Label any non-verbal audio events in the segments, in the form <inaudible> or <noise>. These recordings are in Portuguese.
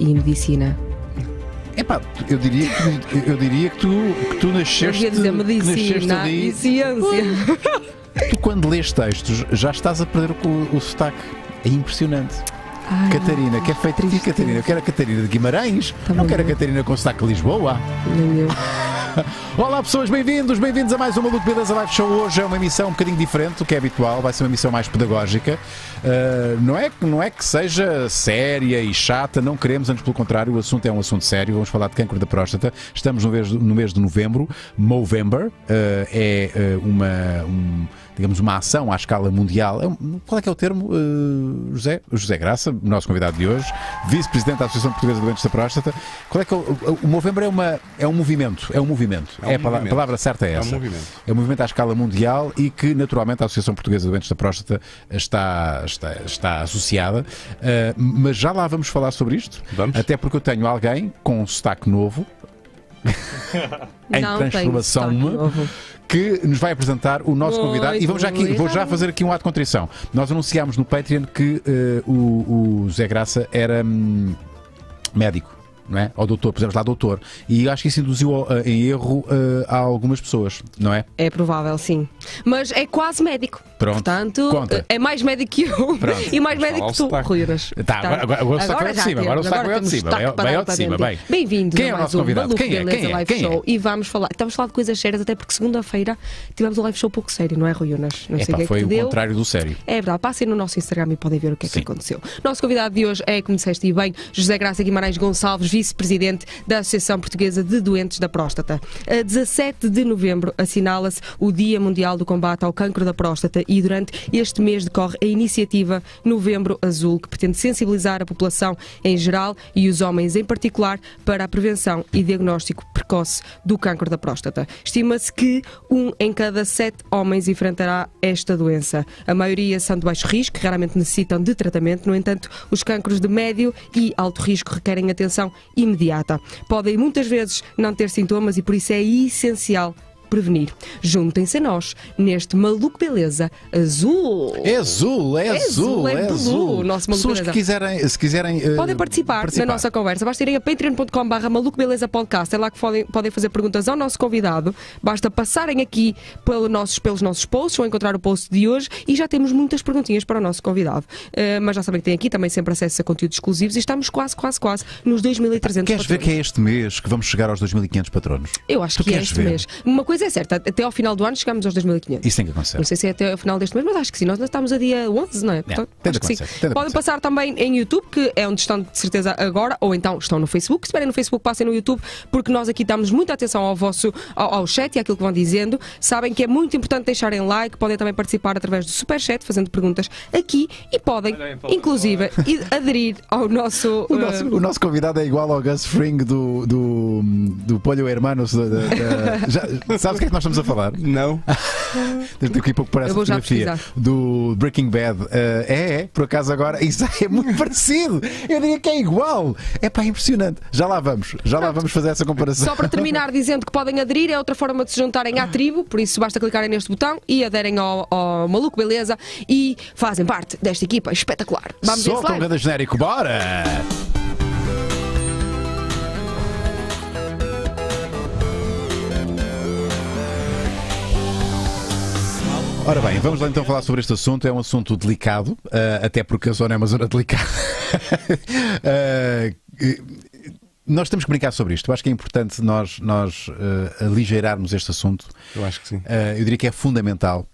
e medicina? Epá, eu diria eu diria que tu, que tu nasceste. Eu ia dizer medicina ali, e ciência. <laughs> Tu, quando lês textos, já estás a perder o, o sotaque. É impressionante. Ai, Catarina, que é feito Catarina, eu quero a Catarina de Guimarães, Também tá não quero a Catarina com sotaque de Lisboa. Não, não. <laughs> Olá pessoas, bem-vindos, bem-vindos a mais um Maluco Beleza Live Show. Hoje é uma emissão um bocadinho diferente do que é habitual, vai ser uma emissão mais pedagógica. Uh, não, é, não é que seja séria e chata, não queremos, antes pelo contrário, o assunto é um assunto sério. Vamos falar de câncer da próstata. Estamos no mês, no mês de novembro, Movember, uh, é uh, uma. Um, digamos, uma ação à escala mundial. É qual é que é o termo, uh, José? José Graça, nosso convidado de hoje, vice-presidente da Associação Portuguesa de Doentes da Próstata. Qual é que é o, o, é, uma, é um movimento, é um movimento. É, um é a, movimento. palavra, certa é essa. É um movimento. É um movimento à escala mundial e que, naturalmente, a Associação Portuguesa de Doentes da Próstata está, está, está associada. Uh, mas já lá vamos falar sobre isto. Vamos. Até porque eu tenho alguém com um sotaque novo, em Não transformação que nos vai apresentar o nosso convidado. E vamos já aqui, vou já fazer aqui um ato de contrição. Nós anunciámos no Patreon que uh, o, o Zé Graça era hum, médico não é? Ao doutor, pusemos lá doutor. E acho que isso induziu uh, em erro uh, a algumas pessoas, não é? É provável, sim. Mas é quase médico. Pronto. Portanto, Conta. é mais médico que eu Pronto. e mais médico que tu, Rui tá, tá, agora, agora o sotaque é de cima. Agora o sotaque vai é é de cima. Vai de cima, bem. Bem-vindo Quem é o nosso convidado? Quem é? Quem é? Quem é? E vamos falar, estamos a falar de coisas sérias, até porque segunda-feira tivemos um live show pouco sério, não é, Rui Unas? Não sei o que é foi que o contrário do sério. É verdade, passem no nosso Instagram e podem ver o que é que aconteceu. Nosso convidado de hoje é, como disseste bem, José Graça Guimarães Gonçalves, vice-presidente da Associação Portuguesa de Doentes da Próstata. A 17 de novembro assinala-se o Dia Mundial do Combate ao Cancro da Próstata e durante este mês decorre a iniciativa Novembro Azul, que pretende sensibilizar a população em geral e os homens em particular para a prevenção e diagnóstico precoce do câncer da próstata. Estima-se que um em cada sete homens enfrentará esta doença. A maioria são de baixo risco, raramente necessitam de tratamento, no entanto, os cânceres de médio e alto risco requerem atenção imediata. Podem muitas vezes não ter sintomas e por isso é essencial prevenir. Juntem-se a nós neste Maluco Beleza Azul. É azul, é, é azul, é, azul. É nosso Maluco Pessoas Beleza. que quiserem, se quiserem. Uh, podem participar, participar, na nossa conversa. Basta irem a patreon.com/barra Maluco Beleza Podcast. É lá que podem, podem fazer perguntas ao nosso convidado. Basta passarem aqui pelo nossos, pelos nossos posts ou encontrar o post de hoje e já temos muitas perguntinhas para o nosso convidado. Uh, mas já sabem que tem aqui também sempre acesso a conteúdos exclusivos e estamos quase, quase, quase nos 2.300 Queres patronos. ver que é este mês que vamos chegar aos 2.500 patronos? Eu acho tu que é este ver? mês. Uma coisa coisa é certa, até ao final do ano chegamos aos 2.500. Isso tem que acontecer. Não sei se é até ao final deste mês, mas acho que sim. Nós estamos a dia 11, não é? é Portanto, é, acho que sim. Podem passar também em YouTube, que é onde estão de certeza agora, ou então estão no Facebook. Se no Facebook, passem no YouTube, porque nós aqui damos muita atenção ao vosso ao, ao chat e àquilo que vão dizendo. Sabem que é muito importante deixarem like, podem também participar através do Super Chat, fazendo perguntas aqui e podem, Olhem, inclusive, aderir ao nosso, <laughs> o nosso. Eh, o nosso convidado é igual ao Gus Fring do, do, do Polho Hermanos. Da, da, da <laughs> já, Sabes o que é que nós estamos a falar? <laughs> Não. Desde que pouco parece a fotografia do Breaking Bad. Uh, é, é, por acaso agora. <laughs> Isso é muito parecido. Eu diria que é igual. É pá, é impressionante. Já lá vamos. Já lá vamos fazer essa comparação. Só para terminar <laughs> dizendo que podem aderir, é outra forma de se juntarem à tribo, por isso basta clicarem neste botão e aderem ao, ao Maluco Beleza e fazem parte desta equipa espetacular. Vamos Solta o grande genérico, bora! Ora bem, vamos lá então falar sobre este assunto. É um assunto delicado, uh, até porque a zona é uma zona delicada. uh, <laughs> nós temos que brincar sobre isto. Eu acho que é importante nós, nós uh, aligeirarmos este assunto. Eu acho que sim. eu diria que é fundamental.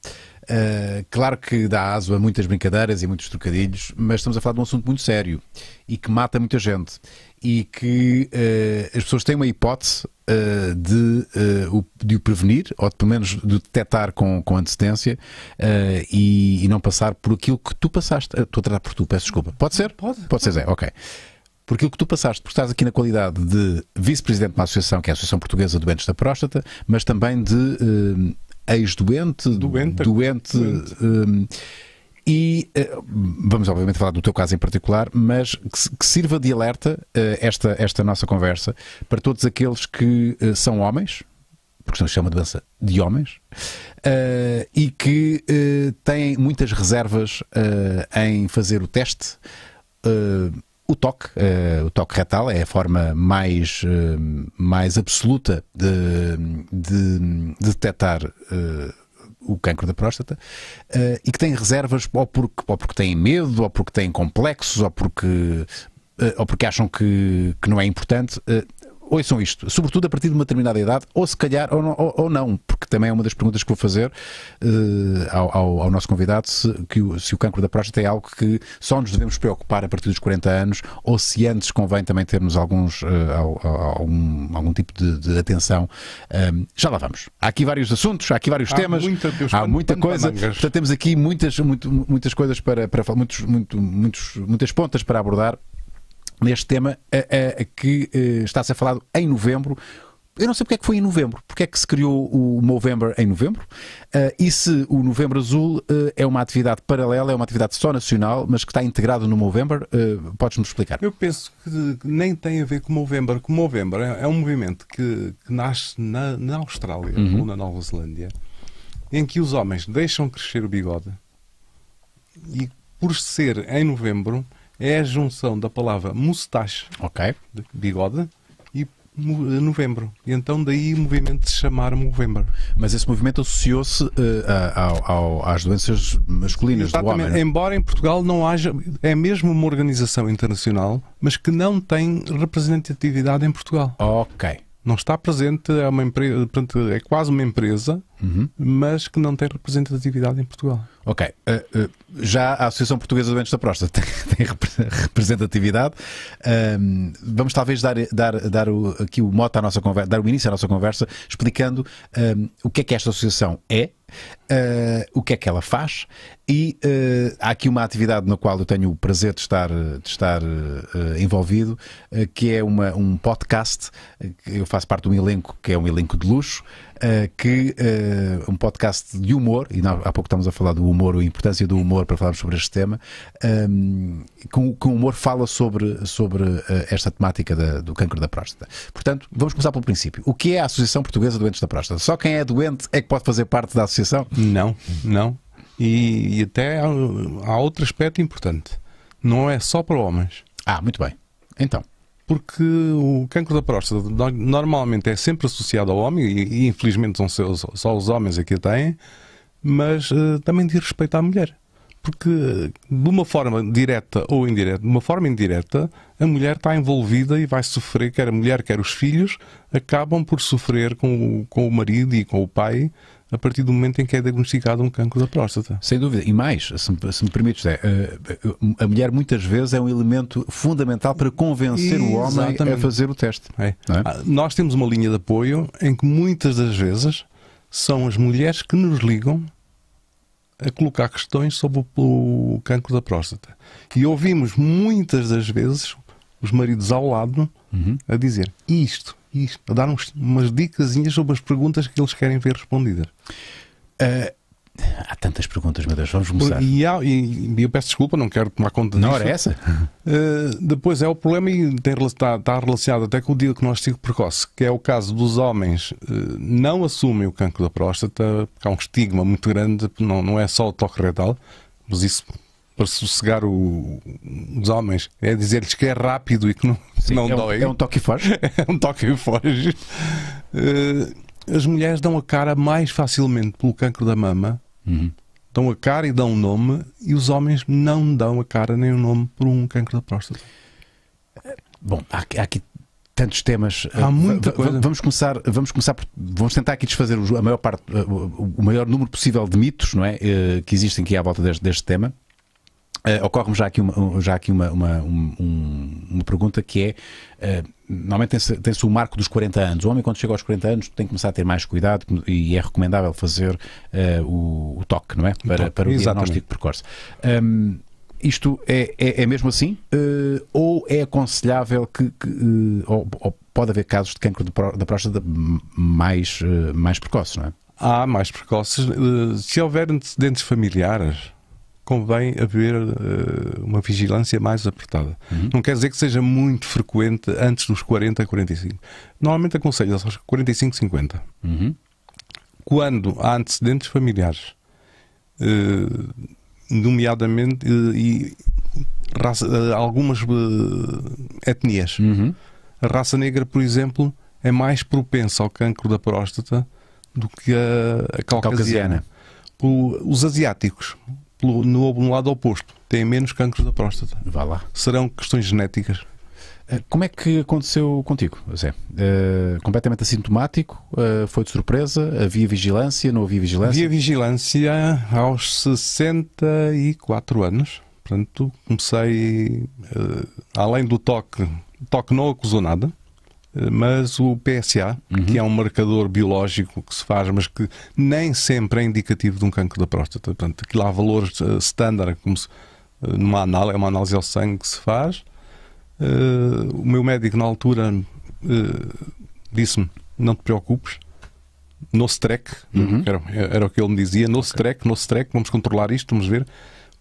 Uh, claro que dá aso a muitas brincadeiras e muitos trocadilhos, mas estamos a falar de um assunto muito sério e que mata muita gente. E que uh, as pessoas têm uma hipótese eh, de, eh, o, de o prevenir, ou de, pelo menos de detectar com, com antecedência uh, e, e, não passar por aquilo que tu passaste. Estou a tratar por tu, peço desculpa. Pode ser? Pode. Pode ser, Zé, ok. Por aquilo que tu passaste, porque estás aqui na qualidade de vice-presidente de uma associação, que é a Associação Portuguesa de Doentes da Próstata, mas também de ex-doente, doente, doente, doente e eh, vamos, obviamente, falar do teu caso em particular, mas que, que sirva de alerta eh, esta, esta nossa conversa para todos aqueles que eh, são homens, porque senão se chama é doença de homens, e que têm muitas reservas em fazer o teste. o toque, o toque retal é a forma mais, mais absoluta de, de, de detectar o cancro da próstata uh, e que têm reservas ou porque, ou porque têm medo, ou porque têm complexos, ou porque, uh, ou porque acham que, que não é importante. Uh, ouçam isto, sobretudo a partir de uma determinada idade, ou se calhar, ou não, ou, ou não porque também é uma das perguntas que vou fazer uh, ao, ao, nosso convidado, se, que o, se o cancro da próstata é algo que só nos devemos preocupar a partir dos 40 anos, ou se antes convém também termos alguns, uh, algum, algum tipo de, de atenção. Um, já lá vamos. Há aqui vários assuntos, há aqui vários há temas, muita, Deus, há muita coisa, Já portanto temos aqui muitas, muito, muitas coisas para, para muitos, muito, muitos, muitas pontas para abordar neste tema a, que eh, está a ser falado em novembro. Eu não sei porque é que foi em novembro, porque é que se criou o Movember em novembro uh, e se o Novembro Azul uh, é uma atividade paralela, é uma atividade só nacional, mas que está integrado no Movember, uh, podes-nos explicar? Eu penso que nem tem a ver com o Movember, o Movember é, é um movimento que, que nasce na, na Austrália uhum. ou na Nova Zelândia, em que os homens deixam crescer o bigode e por ser em novembro é a junção da palavra mustache, okay. bigode, e novembro. E então daí o movimento se chamar novembro. Mas esse movimento associou-se uh, às doenças masculinas Exatamente. do homem. Não? É? Embora em Portugal não haja, é mesmo uma organização internacional, mas que não tem representatividade em Portugal. Ok não está presente, é, uma empresa, é quase uma empresa, uhum. mas que não tem representatividade em Portugal. Ok. Uh, uh, já a Associação Portuguesa de Doentes da Próstata <laughs> tem, tem representatividade. vamos talvez dar, dar, dar o, aqui o mote à nossa conversa, dar o início à nossa conversa, explicando o que é que esta associação é, uh, o que é que ela faz e uh, há aqui uma atividade na qual eu tenho o prazer de estar, de estar uh, envolvido, que é uma, um podcast, eu faço parte de um elenco que é um elenco de luxo, eh, que eh, um podcast de humor, e há pouco estamos a falar do humor, a importância do humor para falarmos sobre este tema, um, ehm, com, humor fala sobre, sobre eh, esta temática da, do cancro da próstata. Portanto, vamos começar pelo princípio. O que é a Associação Portuguesa de Doentes da Próstata? Só quem é doente é que pode fazer parte da associação? Não, não. E, e até há, há outro aspecto importante. Não é só para homens. Ah, muito bem. Então porque o cancro da próstata normalmente é sempre associado ao homem, e, infelizmente são só os homens aqui é a têm, mas uh, também diz respeito à mulher. Porque, de uma forma direta ou indireta, de uma forma indireta, a mulher está envolvida e vai sofrer, quer a mulher, quer os filhos, acabam por sofrer com o, com o marido e com o pai a partir do momento em que é diagnosticado um cancro da próstata. Sem dúvida. E mais, se me, se me permites, é, eh, a mulher muitas vezes é um elemento fundamental para convencer o homem a fazer o teste. É. É? Ah, nós temos uma linha de apoio em que muitas das vezes são as mulheres que nos ligam a colocar questões sobre o, cancro da próstata. E ouvimos muitas das vezes os maridos ao lado uhum. a dizer isto e dar uns, umas dicasinhas sobre as perguntas que eles querem ver respondidas. Uh, há tantas perguntas, meu Deus, vamos começar. E, há, e, e eu peço desculpa, não quero tomar conta disso. Não era essa? Uh, depois é o problema e tem, está, está relacionado até com o diagnóstico precoce, que é o caso dos homens uh, não assumem o cancro da próstata, porque há um estigma muito grande, não, não é só o toque retal, mas isso para sossegar o, os homens. É dizer-lhes que é rápido e que não, Sim, não é dói. Um, é um toque e foge. <laughs> é um toque e foge. Uh, as mulheres dão a cara mais facilmente pelo cancro da mama. Uhum. Dão a cara e dão o um nome. E os homens não dão a cara nem o um nome por um cancro da próstata. Bom, há, há aqui tantos temas. Há eh, muita coisa. Vamos começar, vamos começar por, vamos tentar aqui desfazer a maior parte, eh, o maior número possível de mitos, não é, que existem aqui à volta deste, deste tema. Uh, Ocorre-me já aqui, uma, já aqui uma, uma, uma pergunta que é: uh, normalmente tem-se tem o marco dos 40 anos. O homem, quando chega aos 40 anos, tem que começar a ter mais cuidado e é recomendável fazer uh, o, o, toque, não é? Para o, para o diagnóstico precoce. Um, ehm, isto é, é, é, mesmo assim? ou é aconselhável que. que ou, ou, pode haver casos de cancro da próstata mais, mais precoces, não é? Há mais precoces. Se houver antecedentes familiares convém haver uh, uma vigilância mais apertada. Uhum. Não quer dizer que seja muito frequente antes dos 40, 45. Normalmente aconselho-se aos 45, 50. Uhum. Quando há antecedentes familiares, uh, nomeadamente uh, e raça, algumas etnias. Uhum. A raça negra, por exemplo, é mais propensa ao cancro da próstata do que a, a caucasiana. caucasiana. O, os asiáticos, pelo, no, no lado oposto. Têm menos cancro da próstata. Vá lá. Serão questões genéticas. Eh, como é que aconteceu contigo, Zé? Uh, eh, completamente assintomático? Uh, foi de surpresa? Havia vigilância? Não havia vigilância? Havia vigilância aos 64 anos. Portanto, comecei, uh, além do toque, toque não acusou nada, mas o PSA, uhum. que é um marcador biológico que se faz, mas que nem sempre é indicativo de um cancro da próstata. Portanto, aquilo há valores uh, standard, como se, uh, numa análise, é uma análise ao sangue que se faz. Uh, o meu médico, na altura, disse-me: não te preocupes, no streck uhum. era, era, o que ele me dizia, no okay. track, no streck vamos controlar isto, vamos ver,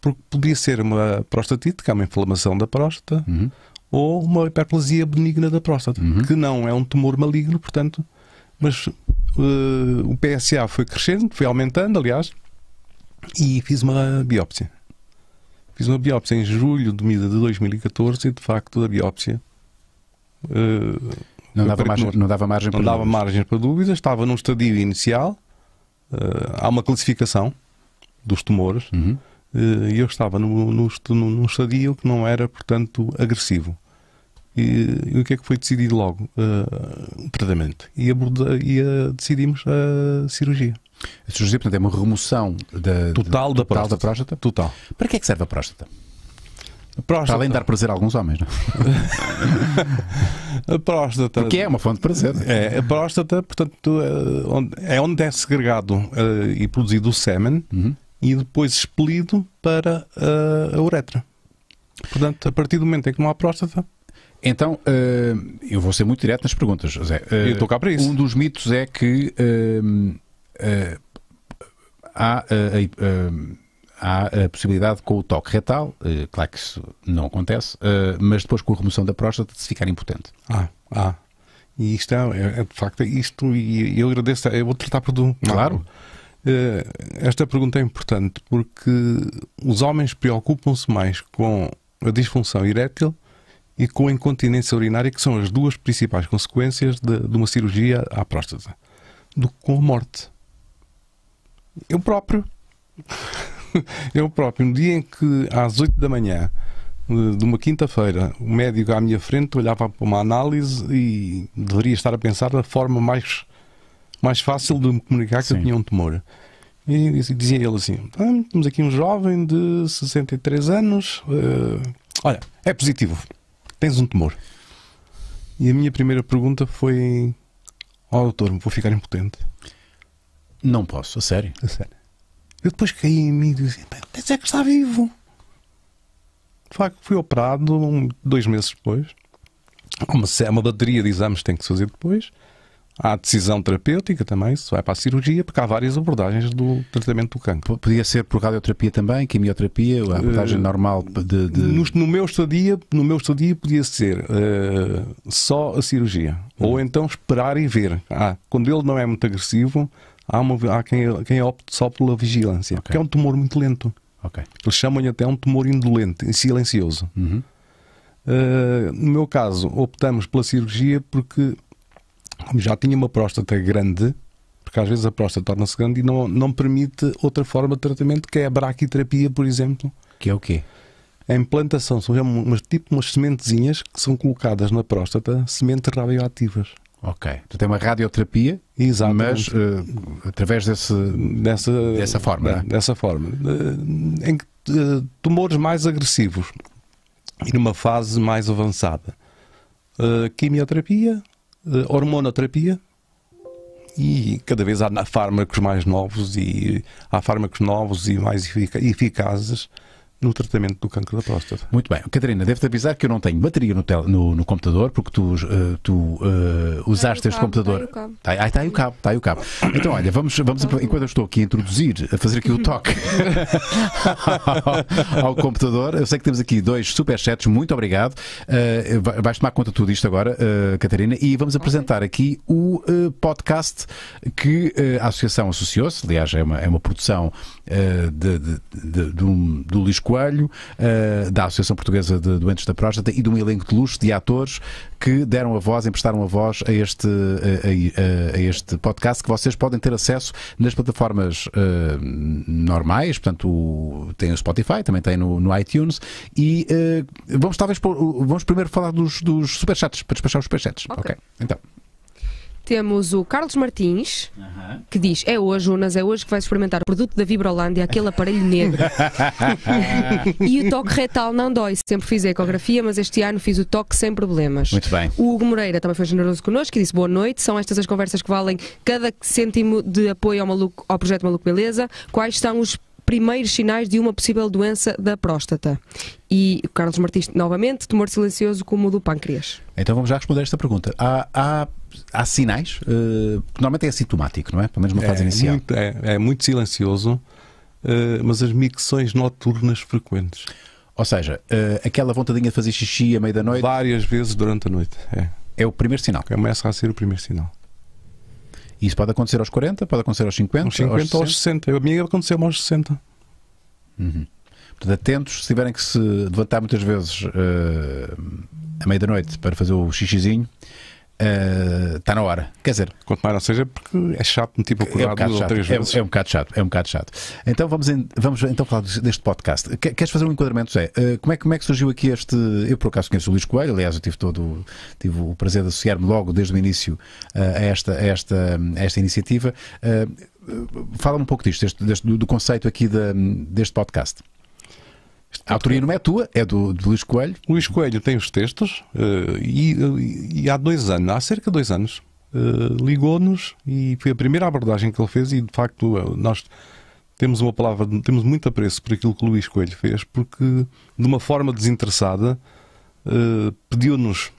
porque podia ser uma prostatite, que é uma inflamação da próstata. Uhum ou uma hiperplasia benigna da próstata, uhum. que não é um tumor maligno, portanto, mas uh, o PSA foi crescendo, foi aumentando, aliás, e fiz uma biópsia. Fiz uma biópsia em julho de 2014 e, de facto, a biópsia. Uh, não, dava margem, não, não, dava margem, não para dava margem para dúvidas, estava num estadio inicial. Uh, há uma classificação dos tumores. Uhum e eh, eu estava num, num, num estadio que não era, portanto, agressivo. E, e, o que é que foi decidido logo? Uh, eh, um tratamento. E, aborda, e uh, decidimos a cirurgia. A cirurgia, portanto, é uma remoção da, total, da, total próstata. da, próstata. Total. Para que é que serve a próstata? A próstata. Para além de dar prazer a alguns homens, não? É? <laughs> a próstata. Porque é uma fonte de prazer. É, a próstata, portanto, é onde é, é segregado e produzido o sêmen. Uhum e depois expelido para a, eh, a uretra. Portanto, a partir do momento em que não há próstata, então, eh, eu vou ser muito direto nas perguntas, José. Eh, eu estou cá para isso. Um dos mitos é que há, a possibilidade com o toque retal, claro que isso não acontece, mas depois com a remoção da próstata de se ficar impotente. Ah, ah. E isto é, é, é de facto isto, e eu agradeço, eu vou tratar por tu. Claro. Eh, esta pergunta é importante porque os homens preocupam-se mais com a disfunção erétil e com a incontinência urinária, que são as duas principais consequências de, de uma cirurgia à próstata, do que com a morte. Eu próprio. <laughs> Eu próprio, no dia em que às 8 da manhã eh, de uma quinta-feira, o médico à minha frente olhava para uma análise e deveria estar a pensar da forma mais mais fácil de me comunicar que Sim. eu tinha um tumor. E dizia ele assim: ah, temos aqui um jovem de 63 anos. Uh, olha, é positivo, tens um tumor. E a minha primeira pergunta foi: Ó oh, doutor, vou ficar impotente? Não posso, a sério. A sério. Eu depois caí em mim e disse: Mas é que está vivo. De facto, fui operado um, dois meses depois. Uma, uma bateria de exames que tem que se fazer depois. Há a decisão terapêutica também, se vai para a cirurgia, porque há várias abordagens do tratamento do cancro. Podia ser por radioterapia também, quimioterapia, a abordagem uh, normal de. de... No, no, meu estadia, no meu estadia podia ser uh, só a cirurgia. Uhum. Ou então esperar e ver. Ah, quando ele não é muito agressivo, há, uma, há quem, quem opte só pela vigilância, okay. porque é um tumor muito lento. Okay. Eles chamam-lhe até um tumor indolente silencioso. Uhum. Uh, no meu caso, optamos pela cirurgia porque como já tinha uma próstata grande, porque às vezes a próstata torna-se grande e não, não permite outra forma de tratamento, que é a braquiterapia, por exemplo. Que é o quê? A implantação, são umas, tipo umas sementezinhas que são colocadas na próstata, sementes radioativas. Ok. então é uma radioterapia, Exatamente. mas uh, através desse, dessa, dessa forma. É, né? Dessa forma. Uh, em que uh, tumores mais agressivos e numa fase mais avançada. quimioterapia, hormonoterapia e cada vez há fármacos mais novos e há fármacos novos e mais eficazes no tratamento do cancro da próstata. Muito bem. Catarina, devo-te avisar que eu não tenho bateria no, no, no computador, porque tu, uh, tu uh, usaste este cabo, computador. Está aí, está aí o cabo. Está aí, o cabo. Então, olha, vamos, vamos enquanto eu estou aqui a introduzir, a fazer aqui o <laughs> toque ao, <laughs> ao, computador, eu sei que temos aqui dois superchats, muito obrigado. Uh, vais tomar conta de tudo isto agora, Catarina, e vamos apresentar aqui o podcast que a Associação associou-se, aliás, é uma, é uma produção eh, de, de, de, do Luís Coelho, eh, da Associação Portuguesa de Doentes da Próstata e de um elenco de luxo de atores que deram a voz, emprestaram a voz a este, eh, a, a, a este podcast que vocês podem ter acesso nas plataformas uh, normais, portanto o, tem o Spotify, também tem no, no iTunes e uh, vamos talvez vamos primeiro falar dos, dos superchats, para despachar os superchats. Ok. okay. Então. Temos o Carlos Martins, que diz: É hoje, Jonas, é hoje que vais experimentar o produto da Vibrolândia, aquele aparelho negro. <laughs> e o toque retal não dói. Sempre fiz a ecografia, mas este ano fiz o toque sem problemas. Muito bem. O Hugo Moreira também foi generoso connosco e disse: Boa noite, são estas as conversas que valem cada cêntimo de apoio ao, maluco, ao projeto Maluco Beleza. Quais são os primeiros sinais de uma possível doença da próstata. E o Carlos Martins, novamente, tumor silencioso como o do pâncreas. Então vamos já responder esta pergunta. Há, há há sinais? Uh, normalmente é assintomático, não é? Pelo menos uma fase é, inicial. Muito, é, é, muito silencioso, uh, mas as micções noturnas frequentes. Ou seja, uh, aquela vontadinha de fazer xixi à meia da noite. Várias vezes durante a noite. É. é o primeiro sinal. Começa a ser o primeiro sinal. Isso pode acontecer aos 40, pode acontecer aos 50, aos 50 aos 60. Aos 60. A minha aconteceu aos 60. Uhum. Portanto, atentos, se tiverem que se levantar muitas vezes uh, à meia-noite para fazer o xixizinho, está eh, uh, na hora. Quer dizer, quanto mais não seja, porque é chato meter tipo, procurado é um duas ou três é, vezes. É, é, um bocado chato, é um bocado chato. Então vamos, em, vamos então falar deste podcast. Queres fazer um enquadramento, Zé? Uh, como, é, como é que surgiu aqui este. Eu por acaso conheço o Luís Coelho, aliás, eu tive, todo, tive o prazer de associar-me logo desde o início uh, a, esta, a, esta, a esta iniciativa. Fala-me um pouco disto, deste, deste, do, do conceito aqui de, deste podcast. A autoria não é tua, é do, do Luís Coelho. Luís Coelho tem os textos uh, e, eh, e, há dois anos, há cerca de dois anos, uh, ligou-nos e foi a primeira abordagem que ele fez e de facto nós temos uma palavra, temos muito apreço por aquilo que o Luís Coelho fez porque de uma forma desinteressada uh, pediu-nos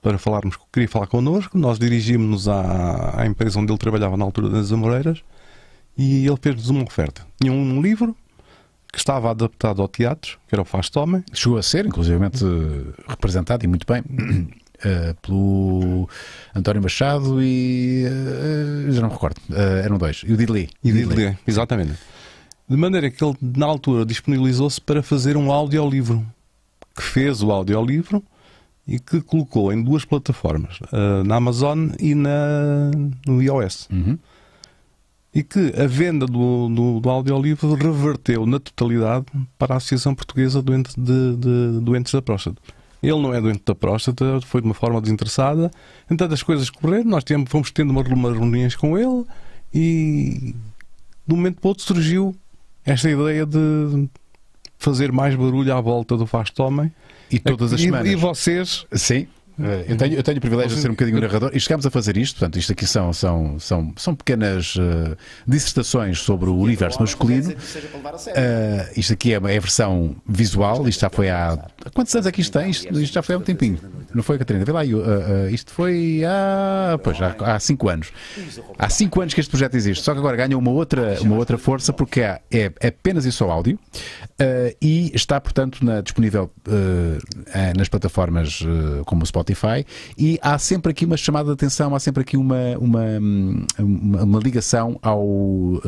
para falarmos, queria falar connosco, nós dirigimos-nos à, à empresa onde ele trabalhava na altura das Amoreiras e ele fez-nos uma oferta. Tinha um livro que estava adaptado ao teatro, que era o Fast Homem. Chegou a ser, inclusivamente, eh, representado e muito bem. Uh, <clears throat> pelo António Machado e. Uh, já não me recordo, uh, eram dois. E o Didley. E Didley, exatamente. De maneira que ele, na altura, disponibilizou-se para fazer um audiolivro. Que fez o audiolivro e que colocou em duas plataformas, na Amazon e na, no iOS. Uhum e que a venda do, do, do audiolivro reverteu na totalidade para a Associação Portuguesa doente de, de Doentes da Próstata. Ele não é doente da próstata, foi de uma forma desinteressada. Então as coisas correram, nós tínhamos, fomos tendo umas reuniões com ele e de um momento para o outro surgiu esta ideia de fazer mais barulho à volta do fasto Homem. E todas as e, semanas. E vocês Sim. É. Eu tenho, eu tenho o privilégio de ser um bocadinho narrador e chegámos a fazer isto, portanto, isto aqui são, são, são, são pequenas uh, dissertações sobre o universo masculino. Uh, isto aqui é, é a versão visual, isto já foi há. Quantos anos é que isto tem? Isto, isto já foi há um tempinho. Não foi, Catarina? Vê lá, eu, uh, eh, isto foi há. Pois, há, há cinco anos. Há cinco anos que este projeto existe, só que agora ganha uma outra, uma outra força porque é é, é apenas e só áudio e está, portanto, na, disponível nas plataformas como o Spotify. Spotify, e há sempre aqui uma chamada de atenção, há sempre aqui uma, uma, uma, uma ligação ao, uh,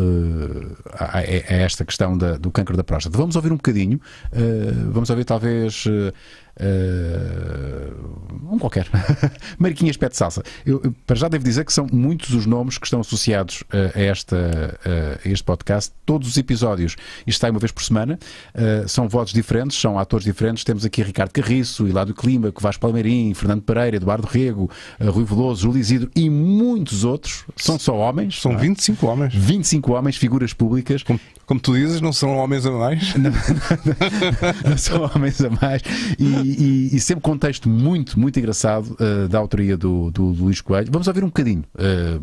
a, a, esta questão da, do cancro da próstata. Vamos ouvir um bocadinho, uh, vamos ouvir talvez. Uh, Uh, um qualquer. <laughs> Mariquinhas Pé de Salsa. Eu, eu, para já devo dizer que são muitos os nomes que estão associados eh, a, esta, eh, a este podcast. Todos os episódios, isto sai uma vez por semana, uh, são votos diferentes, são atores diferentes. Temos aqui Ricardo Carriço, Hilário Clima, Vasco Palmeirim, Fernando Pereira, Eduardo Rego, uh, Rui Veloso, Júlio Isidro e muitos outros. São só homens. São ah, 25 homens. 25 homens, figuras públicas. Como, como tu dizes, não são homens a mais. <laughs> não, não, não, não são homens a mais. E, e, e, sempre contexto muito, muito engraçado uh, da autoria do, do, do, Luís Coelho. Vamos ouvir um bocadinho. Uh...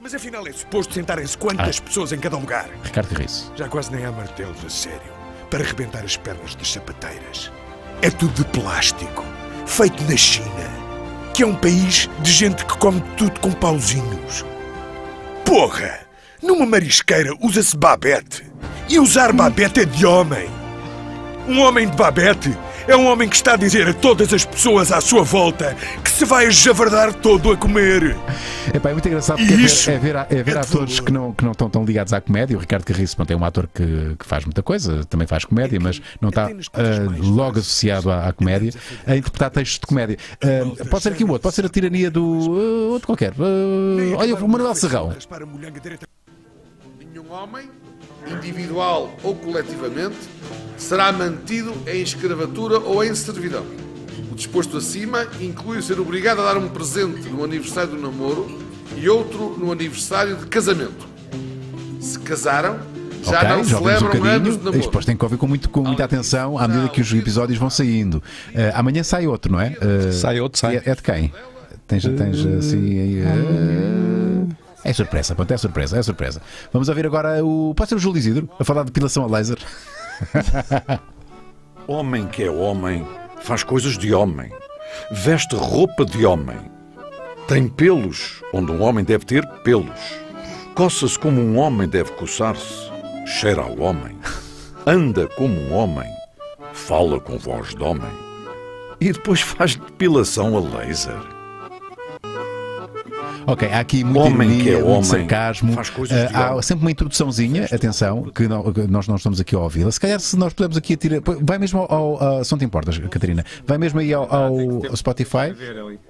Mas afinal é suposto sentarem-se quantas ah. pessoas em cada lugar? Ricardo Reis. Já quase nem há martelos a sério para arrebentar as pernas das sapateiras. É tudo de plástico, feito na China, que é um país de gente que come tudo com pauzinhos. Porra! Numa marisqueira usa-se babete. E usar babete é de homem. Um homem de babete é um homem que está a dizer a todas as pessoas à sua volta que se vai javardar todo a comer. É, é muito engraçado porque é Isso é ver, é ver, é ver é atores que não, que não estão tão ligados à comédia. O Ricardo Carriço é um ator que, que faz muita coisa, também faz comédia, é mas não está uh, logo associado à, à, comédia a interpretar textos de comédia. Uh, pode ser aqui o outro, pode ser a tirania do. Uh, outro qualquer. É olha, o Manuel Serrão um homem, individual ou coletivamente, será mantido em escravatura ou em servidão. O disposto acima inclui ser obrigado a dar um presente no aniversário do namoro e outro no aniversário de casamento. Se casaram, já okay, não já celebram um anos de namoro. Depois tem que ouvir com, muito, com muita atenção à medida que os episódios vão saindo. Uh, amanhã sai outro, não é? Uh, sai outro, sai. É, é de quem? Tens, tens eh, assim. Uh, é surpresa, pronto, é surpresa, é surpresa. Vamos ouvir agora o. Pode ser o Júlio Isidro a falar de depilação a laser. <laughs> homem que é homem faz coisas de homem, veste roupa de homem, tem pelos onde um homem deve ter pelos, coça-se como um homem deve coçar-se, cheira ao homem, anda como um homem, fala com voz de homem e depois faz depilação a laser. Ok, há aqui muita homem ironia, que é muito homem. sarcasmo. Eh, há sempre uma introduçãozinha, atenção, que, não, que, nós não estamos aqui a ouvi-la. Se calhar se nós pudermos aqui tirar. Vai mesmo ao. ao não te importas, Catarina. Vai mesmo aí ao, ah, ao, ao Spotify.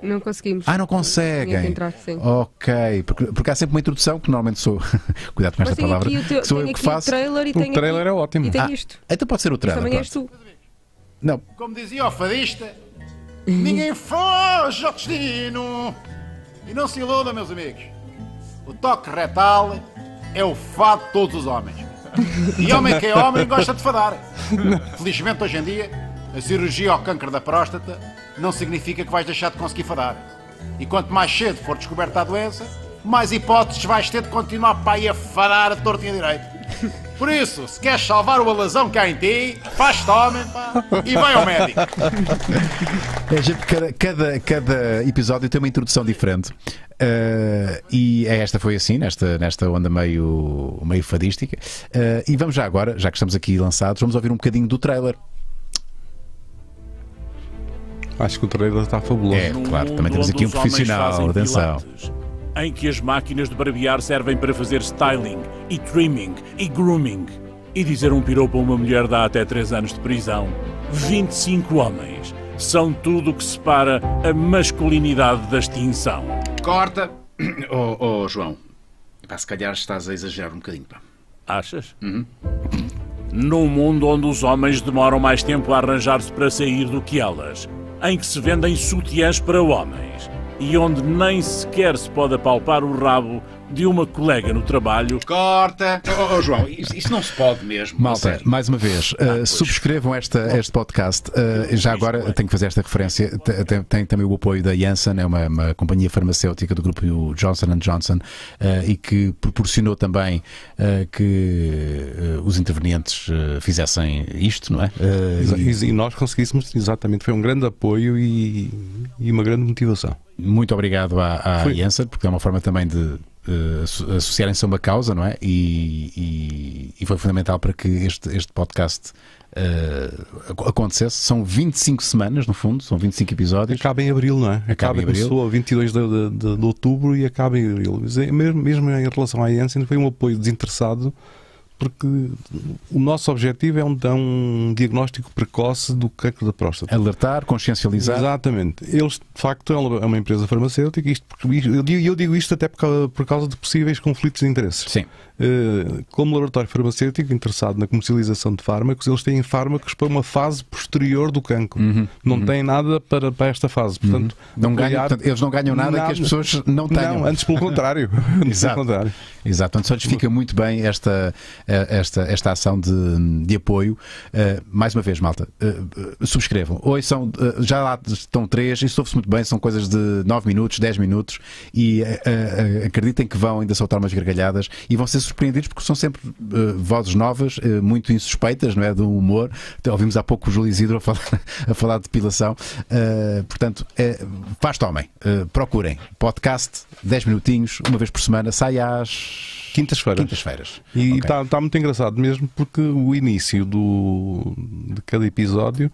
Não conseguimos. Ah, não conseguem. ok, porque, porque, há sempre uma introdução que normalmente sou. <laughs> Cuidado com esta palavra. Teu, sou eu que faço. O trailer, e o trailer aqui, é ótimo. E tem ah, isto. Então pode ser o trailer. Também és tu. Não. Como dizia o fadista, ninguém foge ao destino. E não se iluda, meus amigos. O toque retal é o fado de todos os homens. E homem que é homem gosta de fadar. Felizmente hoje em dia, a cirurgia ao câncer da próstata não significa que vais deixar de conseguir fadar. E quanto mais cedo for descoberta a doença, mais hipóteses vais ter de continuar para aí a fadar a tortinha direito. Por isso, se queres salvar o alazão que há em ti, faz-te homem e vai ao médico. <laughs> É, cada, cada, cada episódio tem uma introdução diferente. Uh, e é, esta foi assim, nesta, nesta onda meio, meio fadística. Uh, e vamos já agora, já que estamos aqui lançados, vamos ouvir um bocadinho do trailer. Acho que o trailer está fabuloso. É, claro, também temos aqui um profissional, atenção. Pilates em que as máquinas de barbear servem para fazer styling e trimming e grooming. E dizer um piropo a uma mulher dá até 3 anos de prisão. 25 homens são tudo o que separa a masculinidade da extinção. Corta! <clears throat> Oh, oh João, pá, se calhar estás a exagerar um bocadinho. Pá. Achas? Uhum. Num mundo onde os homens demoram mais tempo a arranjar-se para sair do que elas, em que se vendem sutiãs para homens, e onde nem sequer se pode apalpar o rabo de uma colega no trabalho. Corta! Oh, oh, oh João, isso, isso, não se pode mesmo. Malta, mais uma vez, ah, uh, subscrevam esta, este podcast. Uh, já agora tenho que fazer esta referência. Tem, tem, também o apoio da Janssen, é uma, uma companhia farmacêutica do grupo Johnson Johnson uh, e que proporcionou também que os intervenientes fizessem isto, não é? E, e, nós conseguíssemos, exatamente, foi um grande apoio e, e uma grande motivação. Muito obrigado à, à Janssen, porque é uma forma também de uh, associarem-se a uma causa, não é? E, e, e, foi fundamental para que este, este podcast uh, acontecesse. São 25 semanas, no fundo, são 25 episódios. Acaba em abril, não é? Acaba, acaba em abril. Começou a 22 de, de, de, de outubro e acaba em abril. É mesmo, mesmo em relação à Janssen, foi um apoio desinteressado porque o nosso objetivo é um, dar é um diagnóstico precoce do cancro é da próstata. Alertar, consciencializar. Exatamente. Eles, de facto, é uma é empresa farmacêutica e eu, eu digo isto até por causa, por causa, de possíveis conflitos de interesses. Sim. Eh, como laboratório farmacêutico interessado na comercialização de fármacos, eles têm fármacos para uma fase posterior do cancro. Uhum, não uhum. têm nada para, para esta fase. Portanto, uhum. não ganham, portanto, eles não ganham nada, nada, que as pessoas não tenham. Não, antes pelo contrário. <laughs> Exato. Pelo contrário. Exato. Então, só lhes fica muito bem esta eh, esta, esta ação de, de apoio. Eh, mais uma vez, malta, eh, subscrevam. Hoje são, já lá estão três, isso ouve-se muito bem, são coisas de 9 minutos, 10 minutos e acreditem que vão ainda soltar umas gargalhadas e vão ser surpreendidos porque são sempre vozes novas, muito insuspeitas, não é? Do humor. Então, ouvimos há pouco o Júlio Isidro a falar, <laughs> a falar de depilação. portanto, é, faz tomem, procurem. Podcast, 10 minutinhos, uma vez por semana, sai às. Quintas-feiras. Quintas-feiras. E okay. tá está muito engraçado mesmo porque o início do, de cada episódio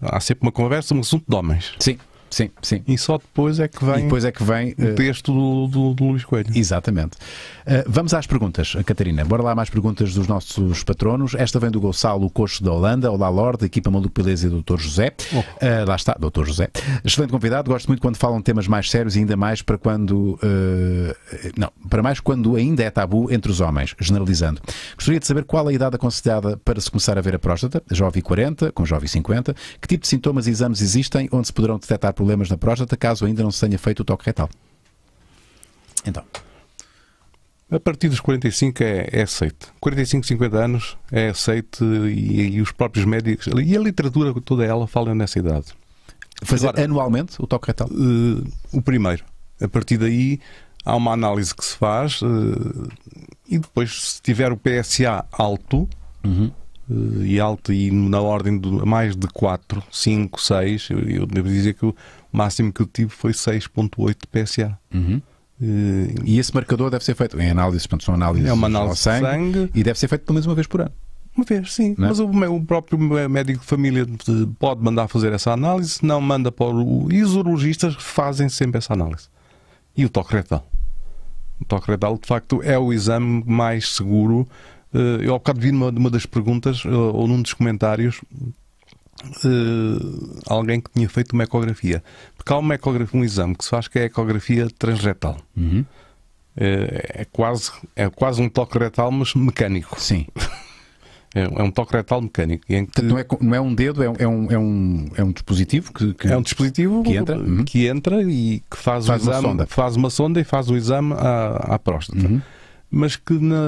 há sempre uma conversa, um assunto de homens. Sim. Sim, sim. E só depois é que vem, depois é que vem o eh, texto do, do, do Luís Coelho. Exatamente. Uh, vamos às perguntas, Catarina. Bora lá mais perguntas dos nossos patronos. Esta vem do Gonçalo Coxo da Holanda. Olá, Lorde, equipa Maluco Beleza e Doutor José. Oh. Uh, lá está, Doutor José. Excelente convidado. Gosto muito quando falam temas mais sérios e ainda mais para quando... Uh, não, para mais quando ainda é tabu entre os homens, generalizando. Gostaria de saber qual a idade aconselhada para se começar a ver a próstata. jovem 40, com jovem 50. Que tipo de sintomas e exames existem onde se poderão detectar problemas na próstata caso ainda não se tenha feito o toque retal. Então. A partir dos 45 é, é aceite. 45, 50 anos é aceite e, e, os próprios médicos e a literatura toda ela fala nessa idade. Fazer Agora, anualmente o toque retal? Uh, o primeiro. A partir daí há uma análise que se faz uh, e depois se tiver o PSA alto, uhum. Eh, e alto e na ordem de mais de 4, 5, 6. Eu, devo dizer que o máximo que eu tive foi 6,8 de PSA. Uhum. Eh, e esse marcador deve ser feito em análise portanto, são análises é uma análise de sangue, sangue, e deve ser feito pelo menos uma vez por ano. Uma vez, sim. É? Mas o, o, próprio médico de família eh, pode mandar fazer essa análise, não manda para os urologistas fazem sempre essa análise. E o toque retal. O toque retal, de facto, é o exame mais seguro eh, eu ao bocado vi numa, numa das perguntas, eh, ou num dos comentários, Uh, alguém que tinha feito uma ecografia. Porque há uma ecografia, um exame que se faz que é a ecografia transretal. Uhum. é, quase, é quase um toque retal, mas mecânico. Sim. <laughs> é, é um toque retal mecânico. que... não, é, não é um dedo, é um, é um, é um, é um dispositivo que, que, É um dispositivo que entra, que entra e que faz, faz o exame, uma sonda. faz uma sonda e faz o exame à, à próstata. Uhum mas que na,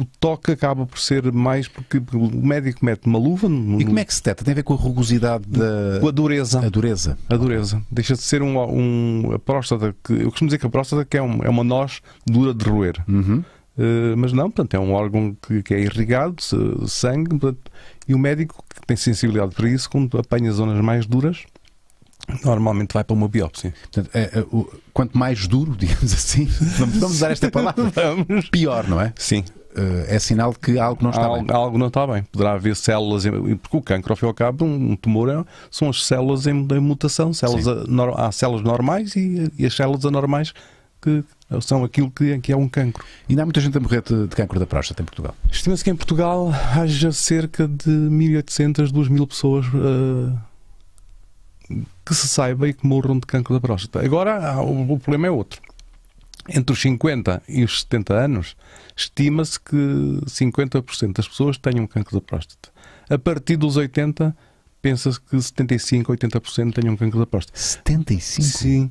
o toque acaba por ser mais porque o médico mete uma luva. No, e como é que se teta? Tem a ver com a rugosidade da. Com a dureza. A dureza. A dureza. Deixa de ser um, um, a próstata. Que, eu costumo dizer que a próstata que é, um, é uma noz dura de roer. Uhum. Uh, mas não, portanto, é um órgão que, que é irrigado, sangue, portanto, e o médico que tem sensibilidade para isso, quando apanha zonas mais duras, Normalmente vai para uma biópsia. Portanto, é, é, o, quanto mais duro, <laughs> digamos assim, vamos usar esta palavra, <laughs> pior, não é? Sim. Uh, é sinal de que algo não está algo, bem. Algo não está bem. Poderá haver células, porque o cancro, ao fim e ao cabo, um tumor é, são as células em, em mutação. Células a, no, há células normais e, e as células anormais que são aquilo que, que é um cancro. E ainda há muita gente a morrer de, de cancro da próstata em Portugal? Estima-se que em Portugal haja cerca de 1.800, 2.000 pessoas uh, que se saiba e que morram de cancro da próstata. Agora, o problema é outro. Entre os 50 e os 70 anos, estima-se que 50% das pessoas tenham cancro da próstata. A partir dos 80, pensa-se que 75, 80% tenham cancro da próstata. 75? Sim.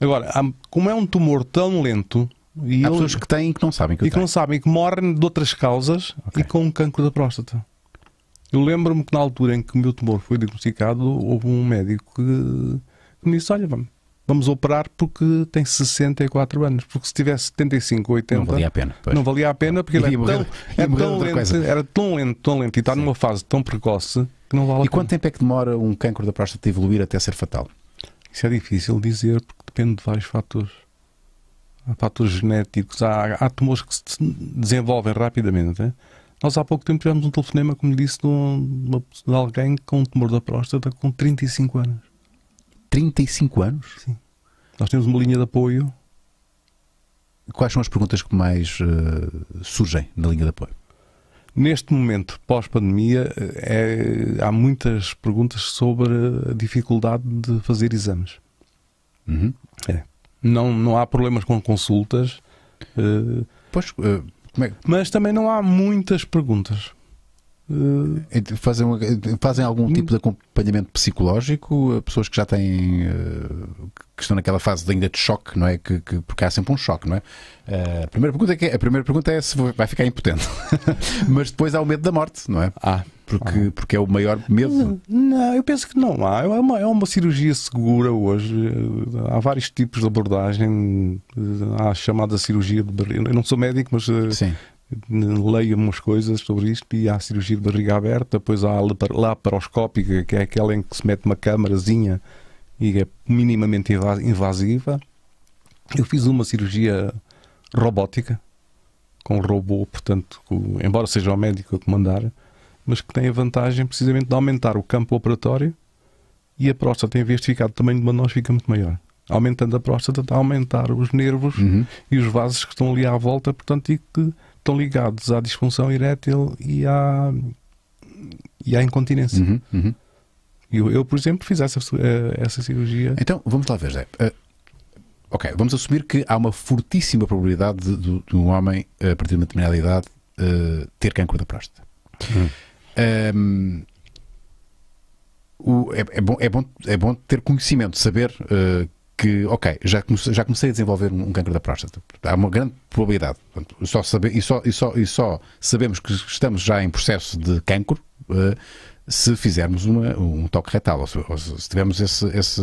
Agora, como é um tumor tão lento, e Há pessoas que têm e que não sabem que E que não sabem, que morrem de outras causas okay. e com um cancro da próstata. Eu lembro-me que na altura em que o meu tumor foi diagnosticado, houve um médico que, que me disse: Olha, vamos, vamos operar porque tem 64 anos. Porque se tivesse 75, 80. Não valia a pena. Pois. Não valia a pena porque ele era, é morrer, tão, é era, tão lento, era, tão, lento, tão lento e está Sim. numa fase tão precoce que não vale a e pena. E quanto tempo é que demora um cancro da próstata a evoluir até ser fatal? Isso é difícil dizer porque depende de vários fatores. Há fatores genéticos, há, há tumores que se desenvolvem rapidamente. Hein? Nós há pouco tempo tivemos um telefonema, como disse, de, um, de alguém com um tumor da próstata com 35 anos. 35 anos? Sim. Nós temos uma linha de apoio. Quais são as perguntas que mais uh, surgem na linha de apoio? Neste momento, pós-pandemia, eh, é, há muitas perguntas sobre a dificuldade de fazer exames. Uhum. É. Não, não há problemas com consultas. Uh, pois, uh, mas também não há muitas perguntas. Eh, então, fazem, fazem algum hum. tipo de acompanhamento psicológico a pessoas que já têm eh, que estão naquela fase ainda de choque, não é? Que, que, porque há sempre um choque, não é? Eh, a primeira pergunta é, que, é, a primeira pergunta é se vai ficar impotente, <laughs> mas depois há o medo da morte, não é? Ah, porque, ah. porque é o maior medo. Não, eu penso que não há. É uma, é uma cirurgia segura hoje. Há vários tipos de abordagem. Há a chamada cirurgia de barreira. Eu não sou médico, mas Sim leio umas coisas sobre isto e há cirurgia de barriga aberta, depois há a laparoscópica, que é aquela em que se mete uma câmarazinha e é minimamente invasiva. Eu fiz uma cirurgia robótica, com um robô, portanto, embora seja o médico a comandar, mas que tem a vantagem precisamente de aumentar o campo operatório e a próstata, em vez de ficar do tamanho de uma nós, fica muito maior aumentando a próstata, está a aumentar os nervos uhum. e os vasos que estão ali à volta, portanto, e que estão ligados à disfunção erétil e à, e à incontinência. Uhum, uhum. Eu, eu, por exemplo, fiz essa, eh, essa cirurgia. Então, vamos lá ver, Zé. Uh, eh, ok, vamos assumir que há uma fortíssima probabilidade de, de, um homem, eh, a partir de uma determinada idade, uh, ter câncer da próstata. Uhum. o, é, é, bom, é, bom, é bom ter conhecimento, saber uh, que, ok, já comecei, já comecei a desenvolver um, um câncer da próstata. Há uma grande probabilidade. Portanto, só saber, e, só, e, só, e só sabemos que estamos já em processo de cancro uh, se fizermos uma, um toque retal, ou se, ou se tivermos esse, esse,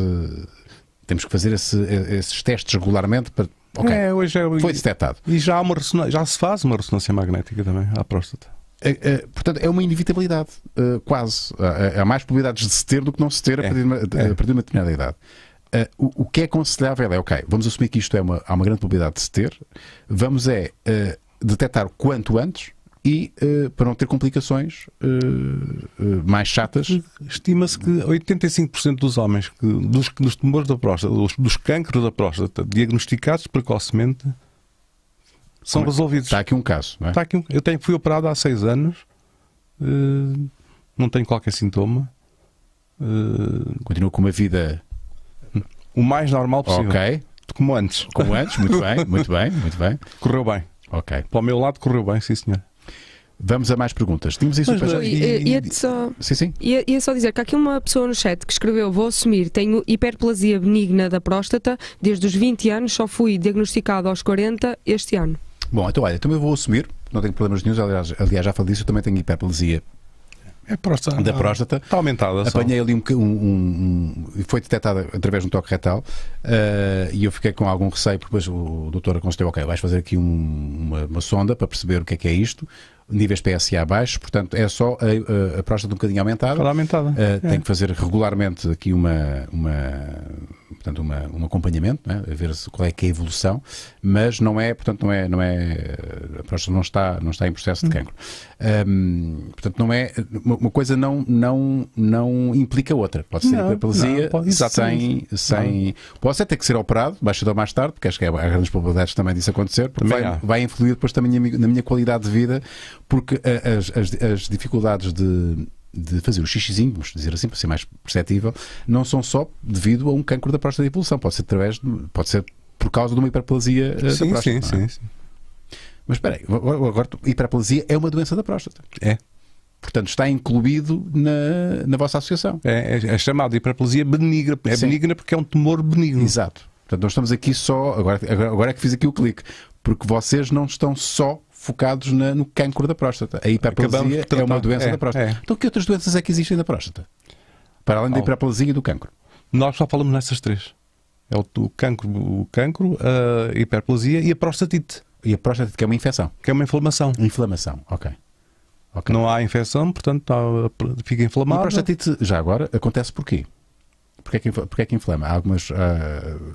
Temos que fazer esse, esses testes regularmente para. Ok, é, hoje é, foi detectado. E já, há uma já se faz uma ressonância magnética também à próstata. É, é, portanto, é uma inevitabilidade, uh, quase. Eh, é, há mais probabilidades de se ter do que não se ter é, a, partir de uma, é. a partir de uma determinada idade. Uh, o, o, que é aconselhável é, ok, vamos assumir que isto é uma, há uma grande probabilidade de se ter, vamos é uh, detectar quanto antes e uh, para não ter complicações mais chatas. Estima-se que 85% dos homens que, dos, dos tumores da próstata, dos, dos cânceres da próstata diagnosticados precocemente são Como é resolvidos. Está aqui um caso, não é? Está aqui um, eu tenho, fui operado há 6 anos, não tenho qualquer sintoma. Continua com uma vida o mais normal possível. Ok. Como antes. Como antes, muito bem, muito bem, muito bem. Correu bem. Ok. Para o meu lado correu bem, sim senhor. Vamos a mais perguntas. Tínhamos isso para já. só, sim, sim. Ia, ia só dizer que há aqui uma pessoa no chat que escreveu: Vou assumir, tenho hiperplasia benigna da próstata desde os 20 anos, só fui diagnosticado aos 40 este ano. Bom, então olha, também vou assumir, não tenho problemas nenhum, aliás, aliás já falei disso, eu também tenho hiperplasia é ah, próstata. Da próstata. Está aumentada. Apanhei só. ali um, um, um, Foi detectada através de um toque retal uh, e eu fiquei com algum receio, porque depois o doutor aconselhou: ok, vais fazer aqui uma, uma, sonda para perceber o que é que é isto. Níveis PSA baixos, portanto é só a, a, a próstata um bocadinho aumentada. Está aumentada. Uh, é. Tem que fazer regularmente aqui uma, uma portanto, uma, um acompanhamento, né? a ver qual é que é a evolução, mas não é, portanto, não é, não é, a próstata não está, não está em processo de uhum. cancro. Hum, portanto, não é, uma coisa não, não, não implica outra. Pode ser não, hiperplasia não, sem, ser. sem não. pode até ter que ser operado, mais cedo ou mais tarde, porque acho que é, há grandes probabilidades também disso acontecer, porque vai, vai influir depois também na minha qualidade de vida, porque as, as, as dificuldades de de fazer o xixizinho, vamos dizer assim, para ser mais perceptível, não são só devido a um cancro da próstata de evolução, pode ser através, de, pode ser por causa de uma hiperplasia eh, sim, da próstata. Sim, é? sim, sim. Mas espera aí, agora hiperplasia é uma doença da próstata. É. Portanto, está incluído na, na vossa associação. É, é, é chamado hiperplasia benigna. É sim. benigna porque é um tumor benigno. Exato. Portanto, nós estamos aqui só. Agora, agora, agora é que fiz aqui o clique. Porque vocês não estão só focados na, no cancro da próstata. A hiperplasia é uma doença é, da próstata. É. Então que outras doenças é que existem na próstata? Para além da hiperplasia e do cancro. Nós só falamos nessas três. É o, o cancro, o cancro, a hiperplasia e a prostatite. E a prostatite, que é uma infecção. Que é uma inflamação. Inflamação, ok. okay. Não há infecção, portanto fica inflamado. E a prostatite, já agora, acontece porquê? Porquê é que, porquê é que inflama? algumas, uh,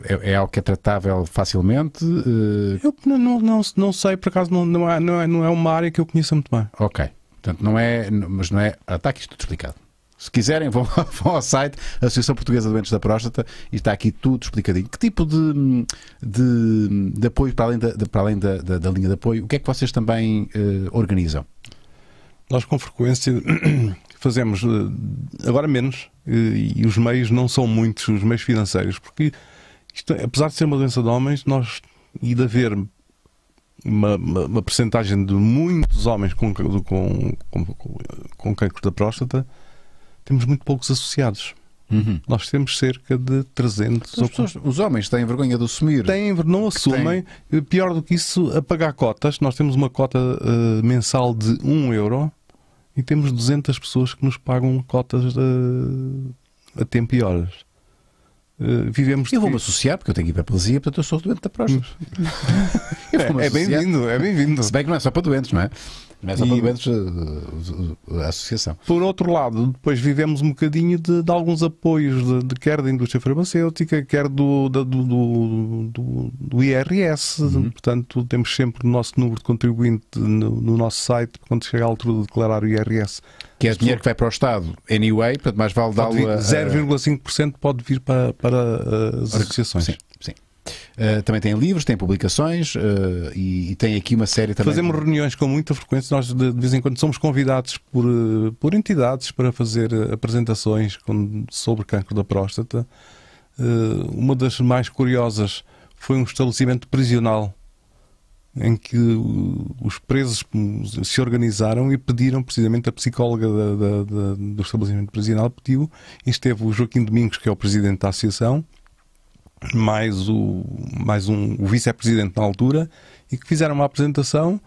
é, é, algo que é tratável facilmente? Uh... Eu não, não, não, não, sei, por acaso não, não, é, não, é, não é uma área que eu conheço muito bem. Ok. Portanto, não é. Mas não é. está ah, aqui tudo explicado. Se quiserem, <laughs> vão, vão ao site Associação Portuguesa de Doentes da Próstata e está aqui tudo explicadinho. Que tipo de, de, de apoio, para além, da, de, para além da, da, da, linha de apoio, o que é que vocês também uh, organizam? Nós, com frequência, <clears throat> fazemos eh, agora menos eh, e os meios não são muitos, os meios financeiros, porque isto, apesar de ser uma doença de homens, nós e de haver uma, uma, uma percentagem de muitos homens com, com, com, com câncer da próstata, temos muito poucos associados. Uhum. Nós temos cerca de 300. Pessoas, os homens têm vergonha de assumir. Têm, não assumem. Eh, pior do que isso, a pagar cotas. Nós temos uma cota uh, mensal de 1 euro e temos 200 pessoas que nos pagam cotas a, a tempo e horas. Uh, vivemos eu vou-me associar, porque eu tenho hiperplasia, portanto eu sou doente da próstata. <laughs> é bem-vindo, é bem-vindo. bem Se bem que não é só para doentes, não é? mas e... menos eh, a, a, associação. Por outro lado, depois vivemos um bocadinho de, de alguns apoios, de, de, quer da indústria farmacêutica, quer do, da, do, do, do, IRS. Uhum. Portanto, temos sempre o nosso número de contribuinte no, no nosso site, quando chega a altura de declarar o IRS que é dinheiro que vai para o Estado, anyway, portanto mais vale dar lo 0,5% pode vir para, para eh, as associações. Sim. Eh, também tem livros, tem publicações uh, e, e, tem aqui uma série também. Fazemos reuniões com muita frequência. Nós, de, de vez em quando, somos convidados por, eh, por entidades para fazer apresentações com, sobre cancro da próstata. Uh, uma das mais curiosas foi um estabelecimento prisional em que os presos se organizaram e pediram precisamente a psicóloga da, da, da, do estabelecimento prisional pediu e esteve o Joaquim Domingos que é o presidente da associação mais, o, mais um, vice-presidente na altura, e que fizeram uma apresentação.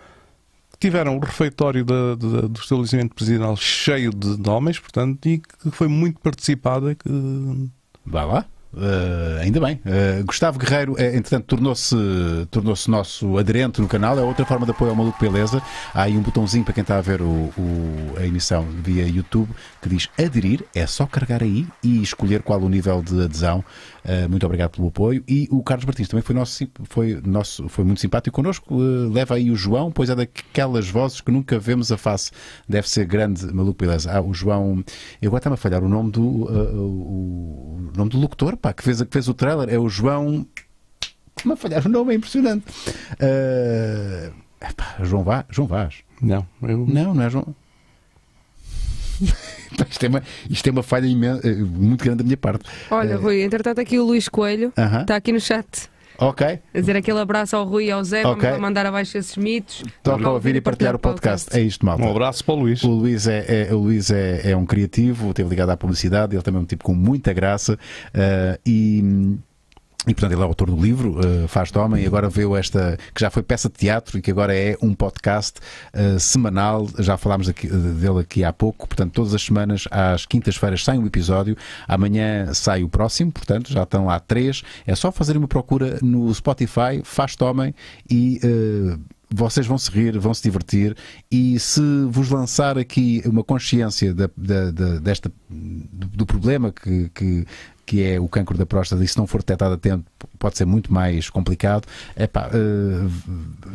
Tiveram o refeitório do estabelecimento presidencial cheio de, de, homens, portanto, e que foi muito participada. Que... Vá lá. Uh, ainda bem. Uh, Gustavo Guerreiro, é, entretanto, tornou-se tornou nosso aderente no canal. É outra forma de apoio ao Maluco Beleza. Há aí um botãozinho para quem está a ver o, o, a emissão via YouTube que diz aderir. É só carregar aí e escolher qual o nível de adesão eh, muito obrigado pelo apoio. E o Carlos Martins também foi, nosso, foi, nosso, foi muito simpático connosco. Eh, leva aí o João, pois é daquelas vozes que nunca vemos a face. Deve ser grande, maluco, beleza. Ah, o João. Eu agora está-me a falhar o nome do, uh, o nome do locutor, pá, que fez, que fez o trailer. É o João. me a falhar o nome, é impressionante. João, Vá, João Vaz. Não, eu... não, não é João. <laughs> isto, é uma, isto é uma falha eh, muito grande da minha parte. Olha, eh, Rui, entretanto aqui o Luís Coelho uh -huh. está aqui no chat. Ok. A dizer aquele abraço ao Rui e ao Zé, okay. mandar abaixo esses mitos. Toca a ouvir e partilhar, partilhar o podcast. podcast. É isto, malta. Um abraço para o Luís. O Luís é, é o Luís é, é, um criativo, teve ligado à publicidade, ele também é um tipo com muita graça uh, e e, portanto, ele é autor do livro, uh, eh, Faz de Homem, e agora veio esta, que já foi peça de teatro e que agora é um podcast uh, semanal. Já falámos aqui, eh, dele aqui há pouco. Portanto, todas as semanas, às quintas-feiras, sai um episódio. Amanhã sai o próximo, portanto, já estão lá três. É só fazer uma procura no Spotify, Faz de Homem, e. Uh, vocês vão se rir, vão se divertir e se vos lançar aqui uma consciência da, da, da, desta, do, do, problema que, que, que é o cancro da próstata, e se não for detectado a tempo, pode ser muito mais complicado, epá, uh,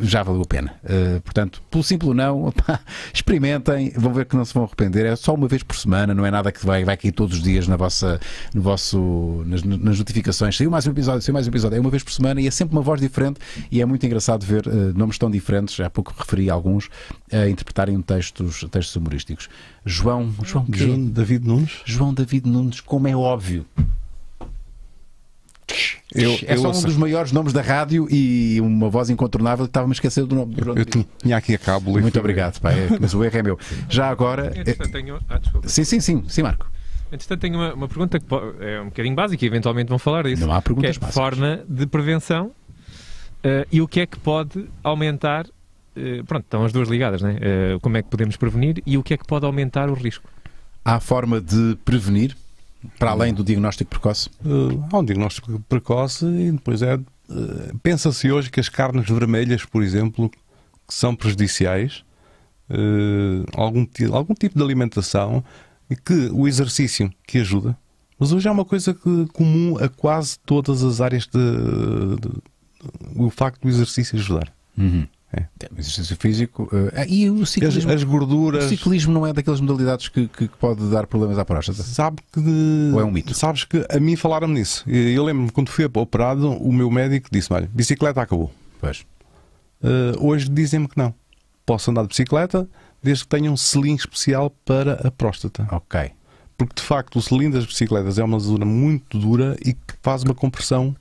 já valeu a pena. Uh, portanto, pelo simples não, <laughs> experimentem, vão ver que não se vão arrepender. É só uma vez por semana, não é nada que vai, vai cair todos os dias na vossa, no vosso, nas, nas notificações. Saiu mais um episódio, saiu mais um episódio. É uma vez por semana e é sempre uma voz diferente e é muito engraçado ver uh, nomes tão diferentes, já há pouco referi alguns, a interpretarem textos, textos humorísticos. João, João quê? João David Nunes? João David Nunes, como é óbvio. Eu, é só um dos maiores nomes da rádio e uma voz incontornável que estava-me esquecer do nome. Eu, eu tinha aqui a cabo. Muito obrigado, é- mas o erro é meu. Já agora. É- tenho... Ah, sim, sim, sim, sim, Marco. Entretanto, tenho uma, uma, pergunta que é um bocadinho básica e eventualmente vão falar disso. Não há perguntas que é básicas. forma de prevenção uh, e o que é que pode aumentar eh, pronto, estão as duas ligadas, né? Eh, como é que podemos prevenir e o que é que pode aumentar o risco? Há forma de prevenir, para além do diagnóstico precoce? Eh, há um diagnóstico precoce e depois é. Pensa-se hoje que as carnes vermelhas, por exemplo, que são prejudiciais, algum, algum tipo de alimentação e que o exercício que ajuda. Mas hoje é uma coisa que, comum a quase todas as áreas de, de, de o facto do exercício ajudar. Uhum. É. Temos exercício físico. Uh, e o ciclismo. As, as, gorduras. O ciclismo não é daquelas modalidades que, que pode dar problemas à próstata. Sabe que. Ou é um mito? Sabes que a mim falaram-me nisso. Eu lembro-me quando fui operado, o meu médico disse-me: olha, bicicleta acabou. Pois. Uh, hoje dizem-me que não. Posso andar de bicicleta desde que tenha um selim especial para a próstata. Ok. Porque de facto o selim das bicicletas é uma zona muito dura e que faz uma compressão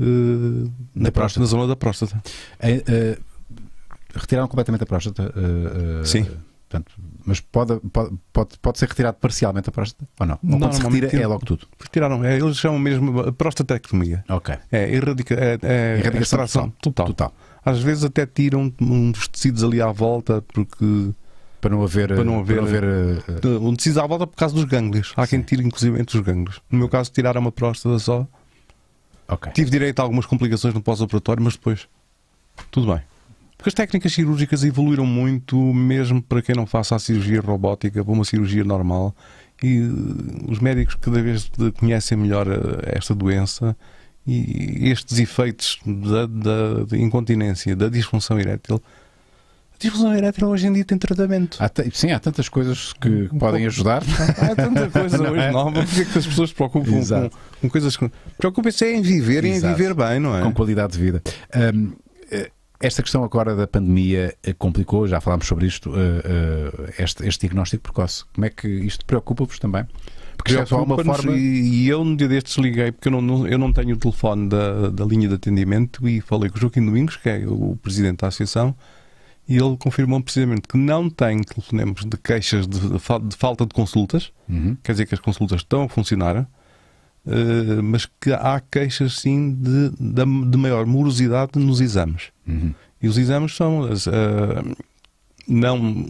Uh, na, na, próstata. na zona da próstata. uh, retiraram completamente a próstata. Uh, uh, Sim. Portanto, mas pode, pode, pode, ser retirado parcialmente a próstata ou não? Ou não, quando se retira é logo tudo? Retiraram, é, eles chamam mesmo prostatectomia. Ok. É, erradica, é, é erradicação total. total. total. Às vezes até tiram uns tecidos ali à volta porque... Para não haver... Para não haver, haver uh, um tecido à volta por causa dos gânglios. Há sim. quem tire inclusive entre os gânglios. No meu caso tiraram uma próstata só. Ok. Tive direito a algumas complicações no pós-operatório, mas depois tudo bem. Porque as técnicas cirúrgicas evoluíram muito, mesmo para quem não faça a cirurgia robótica, para uma cirurgia normal. E eh, os médicos cada vez conhecem melhor eh, esta doença e estes efeitos da, da, incontinência, da disfunção erétil. A disfunção erétil hoje em dia tem tratamento. Há sim, há tantas coisas que um podem pouco. ajudar. <laughs> Há tanta coisa é? hoje é? nova, porque é que as pessoas preocupam com, com, coisas que. Preocupem-se é em viver e em viver bem, não é? Com qualidade de vida. Um, esta questão agora da pandemia eh, complicou, já falámos sobre isto, eh, eh, este, este diagnóstico precoce. Como é que isto preocupa-vos também? Porque já há é uma forma. E eu, no dia destes, liguei, porque eu não, eu não tenho o telefone da, da linha de atendimento, e falei com o Joaquim Domingos, que é o presidente da associação, e ele confirmou precisamente que não tem telefonemas de queixas de, de falta de consultas, uhum. quer dizer que as consultas estão a funcionar, eh, mas que há queixas sim de, de, de maior morosidade nos exames. Uhum. E os exames são uh, não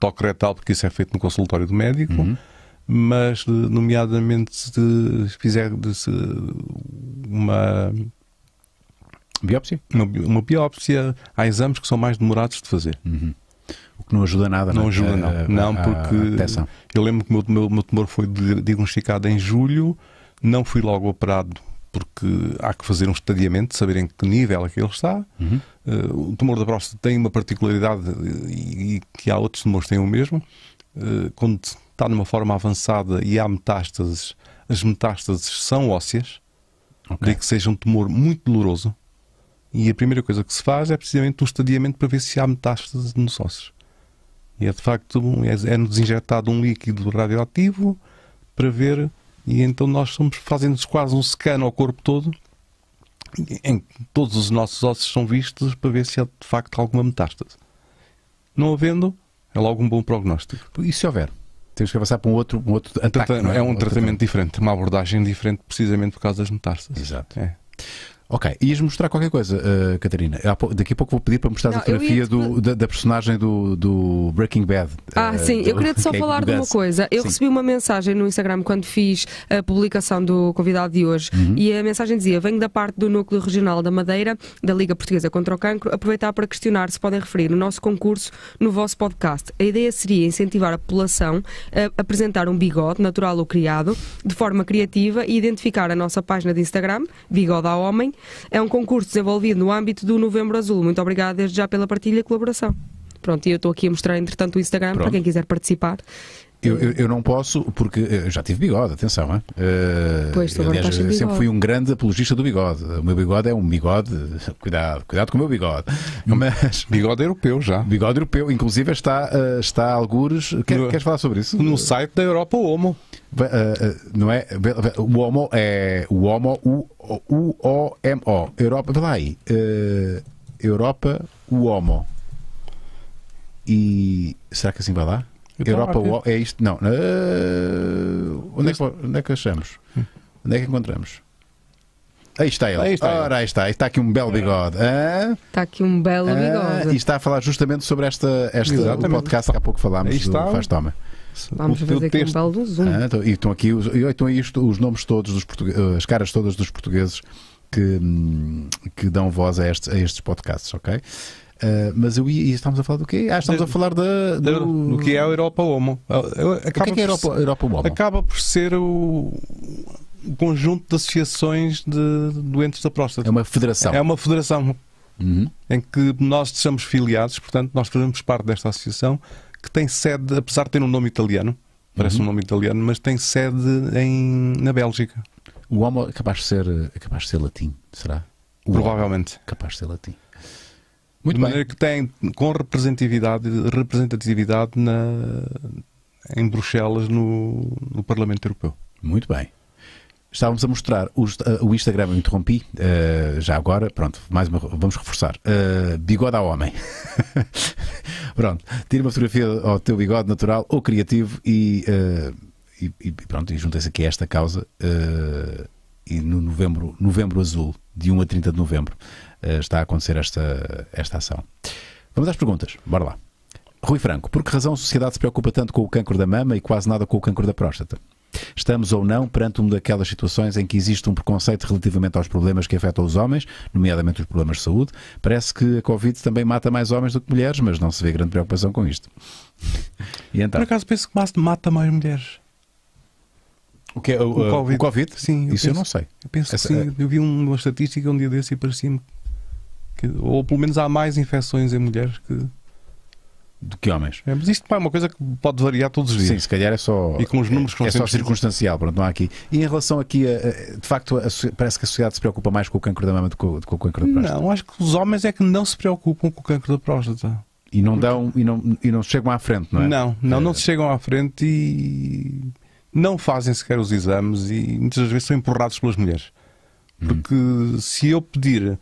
toque retal, porque isso é feito no consultório do médico, uhum. mas eh, nomeadamente se fizer se uma biópsia, uma, uma, biópsia, há exames que são mais demorados de fazer. Uhum. O que não ajuda nada, não, não né? ajuda não. A, não, porque a, eu lembro que o meu, meu, meu tumor foi diagnosticado em julho não fui logo operado porque há que fazer um estadiamento, saberem que nível é que ele está. Uhum. Uh, o tumor da próstata tem uma particularidade eh, e, e que há outros tumores que têm o mesmo. Uh, quando está numa forma avançada e há metástases, as metástases são ósseas, okay. de que seja um tumor muito doloroso. E a primeira coisa que se faz é precisamente um estadiamento para ver se há metástases nos ossos. E é de facto, é, é-nos é injetado um líquido radioativo para ver e então nós somos fazendo quase um scan ao corpo todo, em que todos os nossos ossos são vistos para ver se há de facto alguma metástase. Não havendo, é logo um bom prognóstico. E se houver? Temos que avançar para um outro, um outro então, ataque, é? é? um tratamento, tratamento diferente, uma abordagem diferente precisamente por causa das metástases. Exato. É. Ok, ias mostrar qualquer coisa, uh, Catarina. Daqui a pouco vou pedir para mostrar a fotografia do, da, da, personagem do, do Breaking Bad. Ah, uh, sim, do... eu queria só <laughs> falar de uma coisa. Eu sim. recebi uma mensagem no Instagram quando fiz a publicação do convidado de hoje uhum. e a mensagem dizia: Venho da parte do Núcleo Regional da Madeira, da Liga Portuguesa contra o Cancro, aproveitar para questionar se podem referir o nosso concurso no vosso podcast. A ideia seria incentivar a população a apresentar um bigode, natural ou criado, de forma criativa e identificar a nossa página de Instagram, Bigode ao Homem é um concurso desenvolvido no âmbito do Novembro Azul. Muito obrigada desde já pela partilha e colaboração. Pronto, e eu estou aqui a mostrar, entretanto, o Instagram Pronto. para quem quiser participar eu, eu, eu, não posso, porque eh, já tive bigode, atenção, hein? Uh, pois, aliás, sempre fui um grande apologista do bigode. O meu bigode é um bigode, <laughs> cuidado, cuidado com o meu bigode. Mas, <laughs> bigode europeu já. Bigode europeu, inclusive está, uh, está a algures. Quer, queres falar sobre isso? No site da Europa Homo. Uh, não é? O Homo é. O Homo, U-O-M-O. Europa, vai lá aí. Europa, o Homo. E será que assim vai lá? Então, Europa é isto? Não. Uh, onde, é que, onde é que achamos? Hum. Onde é que encontramos? Aí está ele. Aí está ele. Ora, aí está. Está aqui um belo bigode. Ah, está aqui um belo bigode. e está a falar justamente sobre esta, esta o podcast que há pouco falámos aí está. do Faz Toma. Vamos o fazer aqui texto. um belo zoom. Ah, então, e estão aqui os, estão isto os nomes todos, dos eh, as caras todas dos portugueses que, hum, que dão voz a estes, a estes podcasts, ok? Uh, mas eu estamos a falar do quê? Ah, estamos a falar da, do... do que é a Europa Homo. Acaba o que é, que é a Europa, Europa Homo? Acaba por ser o conjunto de associações de doentes da próstata. É uma federação. É uma federação uhum. em que nós estamos filiados, portanto, nós fazemos parte desta associação que tem sede, apesar de ter um nome italiano, parece uhum. um nome italiano, mas tem sede em, na Bélgica. O Homo é capaz de ser, é capaz de ser latim, será? O Provavelmente. Homo, é capaz de ser latim. Muito de maneira bem. que tem com representatividade, representatividade na, em Bruxelas no, no Parlamento Europeu. Muito bem. Estávamos a mostrar o, eh, o Instagram, eu interrompi uh, já agora. Pronto, mais uma, vamos reforçar. Uh, bigode ao homem. <laughs> pronto, tira uma fotografia ao teu bigode natural ou criativo e, uh, e, e pronto, e junta-se aqui a esta causa. e no novembro, novembro Azul de 1 a 30 de novembro eh, está a acontecer esta, esta ação. Vamos às perguntas, bora lá. Rui Franco, por que razão a sociedade se preocupa tanto com o cancro da mama e quase nada com o cancro da próstata? Estamos ou não perante uma daquelas situações em que existe um preconceito relativamente aos problemas que afetam os homens, nomeadamente os problemas de saúde. Parece que a Covid também mata mais homens do que mulheres, mas não se vê grande preocupação com isto. <laughs> E então? Por acaso penso que mata mais mulheres. O que é o, o, eh, COVID. o COVID? Sim. Eu Isso penso, eu não sei. Eu penso Essa, sim. Eh, eu vi uma estatística um dia desse e parecia-me que, ou pelo menos há mais infecções em mulheres que do que homens. É, mas isto pá, é uma coisa que pode variar todos os dias. Sim, se calhar é só. E com os números É, é só circunstancial, pronto, não há aqui. E em relação aqui, a, a, de facto, a, parece que a sociedade se preocupa mais com o cancro da mama do que, com o cancro da próstata. Não, acho que os homens é que não se preocupam com o cancro da próstata. E não, dão, e não, e não chegam à frente, não é? Não, não, não é. se chegam à frente e não fazem sequer os exames e muitas das vezes são empurrados pelas mulheres. Uhum. Porque se eu pedir,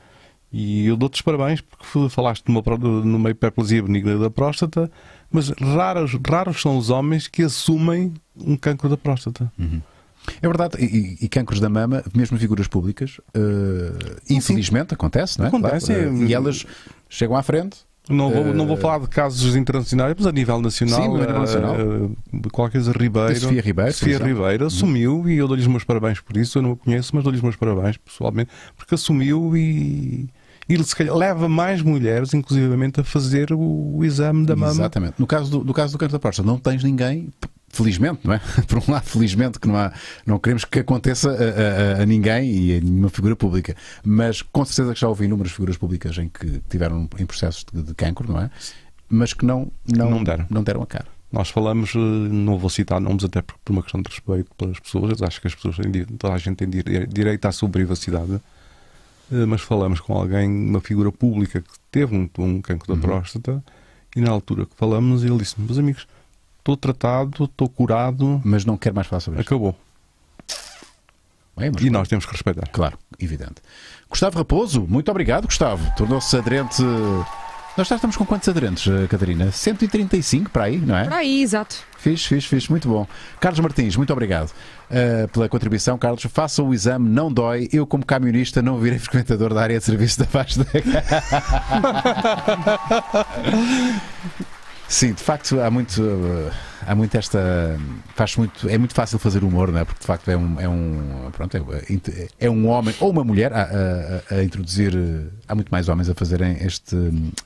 e eu dou-te os parabéns porque falaste numa, numa hiperplasia benigna da próstata, mas raros, raros são os homens que assumem um cancro da próstata. Uhum. É verdade, e, e cancros da mama, mesmo figuras públicas, uh, infelizmente acontece, não é? Acontece. Claro. É e elas chegam à frente, não vou, não vou eh, falar de casos internacionais, mas a nível nacional, Sim, a nível nacional. Uh, qualquer coisa Ribeiro. Sofia Ribeiro. Sofia Ribeiro assumiu uhum. e eu dou-lhe os meus parabéns por isso. Eu não o conheço, mas dou-lhe os meus parabéns pessoalmente, porque assumiu e e se calhar leva mais mulheres, inclusivamente, a fazer o, o exame da mama. Exatamente. No caso do, do caso do câncer da próstata, não tens ninguém felizmente, não é? <laughs> Por um lado, felizmente que não há, não queremos que aconteça a, a, a ninguém e a nenhuma figura pública, mas com certeza que já houve inúmeras figuras públicas em que tiveram em processos de, de cancro, não é? Mas que não, não, não, deram. não deram a cara. Nós falamos, eh, não vou citar nomes até por uma questão de respeito pelas pessoas, acho que as pessoas têm, toda a gente tem direito à sua privacidade, eh, mas falamos com alguém, uma figura pública que teve um, um cancro da uhum. próstata, e na altura que falamos, ele disse-me, meus amigos, estou tratado, estou curado. Mas não quero mais falar sobre isso. Acabou. Bem, é, e nós temos que respeitar. Claro, evidente. Gustavo Raposo, muito obrigado, Gustavo. Tornou-se aderente. Eh, nós já estamos com quantos aderentes, eh, Catarina? 135 para aí, não é? Para aí, exato. Fiz, fiz, fiz, muito bom. Carlos Martins, muito obrigado uh, pela contribuição. Carlos, faça o exame, não dói. Eu, como camionista, não virei <laughs> frequentador da área de serviço da Vasta. <laughs> Sim, de facto há muito, há muito esta, faz muito, é muito fácil fazer humor, não é? Porque de facto é um, é um, pronto, é, é um homem ou uma mulher a, a, a, introduzir, há muito mais homens a fazerem este,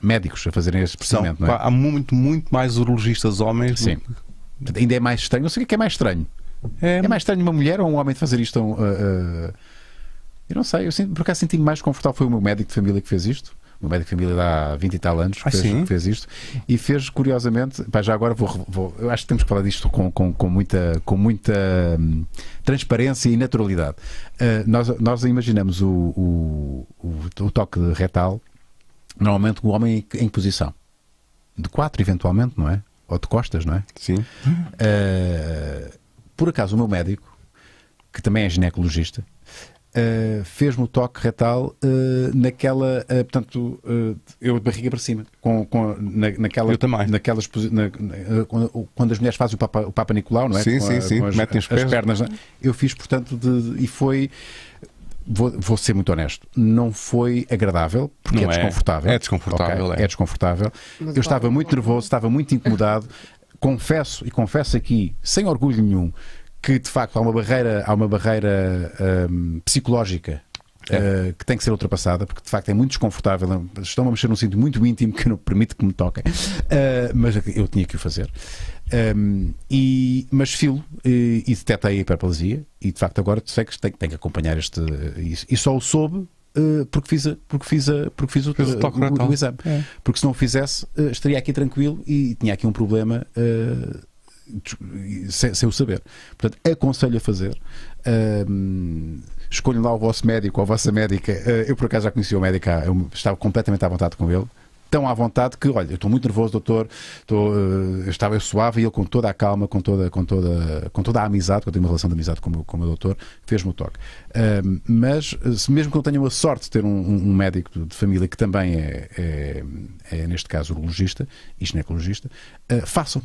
médicos a fazerem este procedimento, não é? Há muito, muito mais urologistas homens. Sim. Do... Ainda é mais estranho, não sei o é que é mais estranho. É... é mais estranho uma mulher ou um homem de fazer isto? Um, uh, uh... eu não sei, eu sinto, por acaso senti mais confortável foi o meu médico de família que fez isto uma médica de família há 20 e tal anos que, ah, fez, fez, isto e fez curiosamente, pá, já agora vou, vou, eu acho que temos que falar disto com, com, com muita, com muita hum, transparência e naturalidade. Uh, nós, nós imaginamos o, o, o, o toque retal normalmente o homem em, em posição de quatro eventualmente, não é? Ou de costas, não é? Sim. Uh, por acaso o meu médico, que também é ginecologista, eh, fez-me o toque retal uh, naquela, uh, portanto, eu de barriga para cima, com, com, na, naquela, eu também. naquelas na, na, quando as mulheres fazem o Papa, o Papa Nicolau, não é? Sim, com sim, a, sim, as, metem as, as pernas. É? Eu fiz, portanto, de, e foi. Vou, vou, ser muito honesto, não foi agradável, porque é, é, desconfortável. É desconfortável, okay? é. é. desconfortável. Mas eu estava muito nervoso, estava muito incomodado. confesso, e confesso aqui, sem orgulho nenhum, que de facto há uma barreira, há uma barreira um, psicológica é. Uh, que tem que ser ultrapassada, porque de facto é muito desconfortável. Estão a mexer num sítio muito íntimo que não permite que me toquem, uh, mas eu tinha que o fazer. Um, e, mas filo e, e detetei a hiperplasia, e de facto agora sei que tenho, tenho que acompanhar este. Eh, isso. E só o soube porque fiz, porque fiz, porque fiz o, fiz o, o, o exame. É. Porque se não o fizesse, estaria aqui tranquilo e tinha aqui um problema sem, sem o saber. Portanto, aconselho a fazer. Um, escolham lá o vosso médico ou a vossa médica. Ah, eu, por acaso, já conheci o médico, eu estava completamente à vontade com ele tão à vontade que, olha, eu estou muito nervoso, doutor, estou, ah, eu estava eu suave e ele com toda a calma, com toda, com toda, com toda a amizade, que eu tenho uma relação de amizade com, com o meu doutor, fez-me o toque. mas, mesmo que eu tenha a sorte de ter um, um médico de família que também é, é, é neste caso, urologista e ginecologista, uh, ah, façam,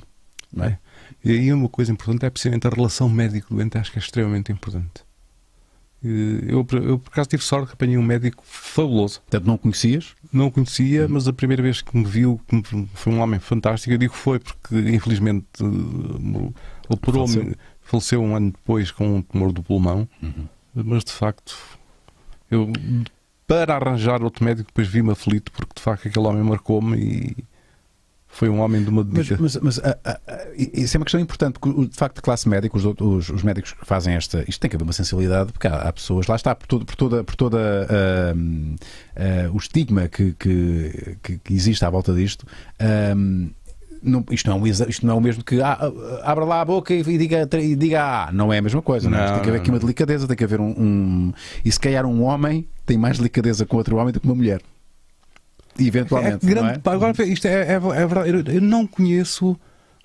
não é? E aí uma coisa importante é precisamente a relação médico-doente, acho que é extremamente importante. Eu, eu, por acaso tive sorte que apanhei um médico fabuloso. Portanto, não o conhecias? Não o conhecia, mas a primeira vez que me viu, que foi um homem fantástico, eu digo foi porque infelizmente eh, operou-me, faleceu. faleceu. um ano depois com um tumor do pulmão, uhum. mas de facto eu para arranjar outro médico depois vi-me aflito porque de facto aquele homem marcou-me e foi um homem de uma dedicação. Mas, mas, mas a, a, a, isso é uma questão importante, porque de facto, a classe médica, os, os, os, médicos que fazem esta. Isto tem que haver uma sensibilidade, porque há, há pessoas, lá está, por, todo, por toda, por toda ah, o estigma que, que, que, existe à volta disto. Não, isto, não é um, isto não é o mesmo que ah, ah, abra lá a boca e, e diga, diga ah, não é a mesma coisa, não, não é? tem que haver aqui uma delicadeza, tem que haver um, um. E se calhar um homem tem mais delicadeza com outro homem do que uma mulher. Eventualmente. É grande, é? Agora, isto é, é, é verdade. Eu, eu, não conheço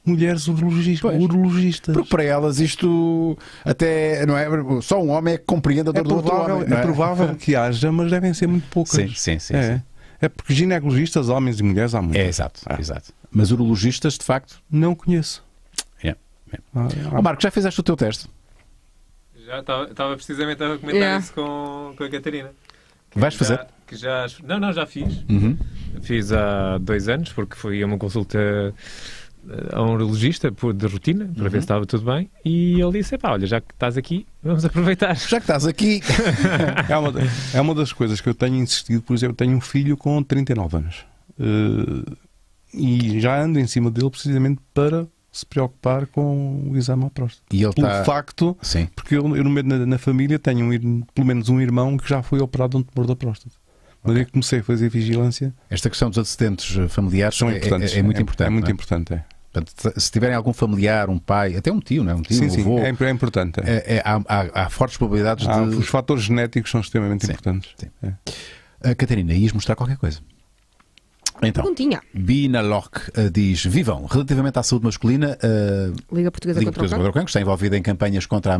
mulheres urologistas, urologistas. Porque para elas isto até não é só um homem é que compreende a dor é provável, do outro homem. É? é? provável que haja, mas devem ser muito poucas. Sim, sim, sim. É, sim. é porque ginecologistas, homens e mulheres, há muitos. É, exato, ah. exato. Mas urologistas, de facto, não conheço. É. é. Ah, oh, Marco, já fizeste o teu teste? Já estava precisamente a comentar yeah. isso com, com a Catarina. Vais já, fazer? Que já, não, não, já fiz. Uhum. Fiz há dois anos, porque foi uma consulta eh, a um urologista de rotina para uhum. ver se estava tudo bem e ele disse: pá, olha, já que estás aqui, vamos aproveitar. Já que estás aqui, <laughs> é, uma, é uma das coisas que eu tenho insistido. Por exemplo, eu tenho um filho com 39 anos uh, e já ando em cima dele precisamente para se preocupar com o exame à próstata. E ele Pelo tá- facto, Sim. porque eu, eu na, na, família tenho um, pelo menos um irmão que já foi operado de um tumor da próstata. Mas okay. eu comecei a fazer vigilância. Esta questão dos antecedentes eh, familiares São é, é, é muito é- importante. É, é muito importante, é. Portanto, se tiverem algum familiar, um pai, até um tio, não é? um tio, sim, um sim, avô, é, é importante. É. é, é, há, há, há, fortes probabilidades há, de. Os fatores genéticos são extremamente sim, importantes. Sim. Uh, Catarina, ias mostrar qualquer coisa? Então, Bina Locke uh, diz: Vivam, relativamente à saúde masculina, uh, Liga Portuguesa, Liga contra, Portuguesa o contra o Cancro está envolvida em campanhas contra a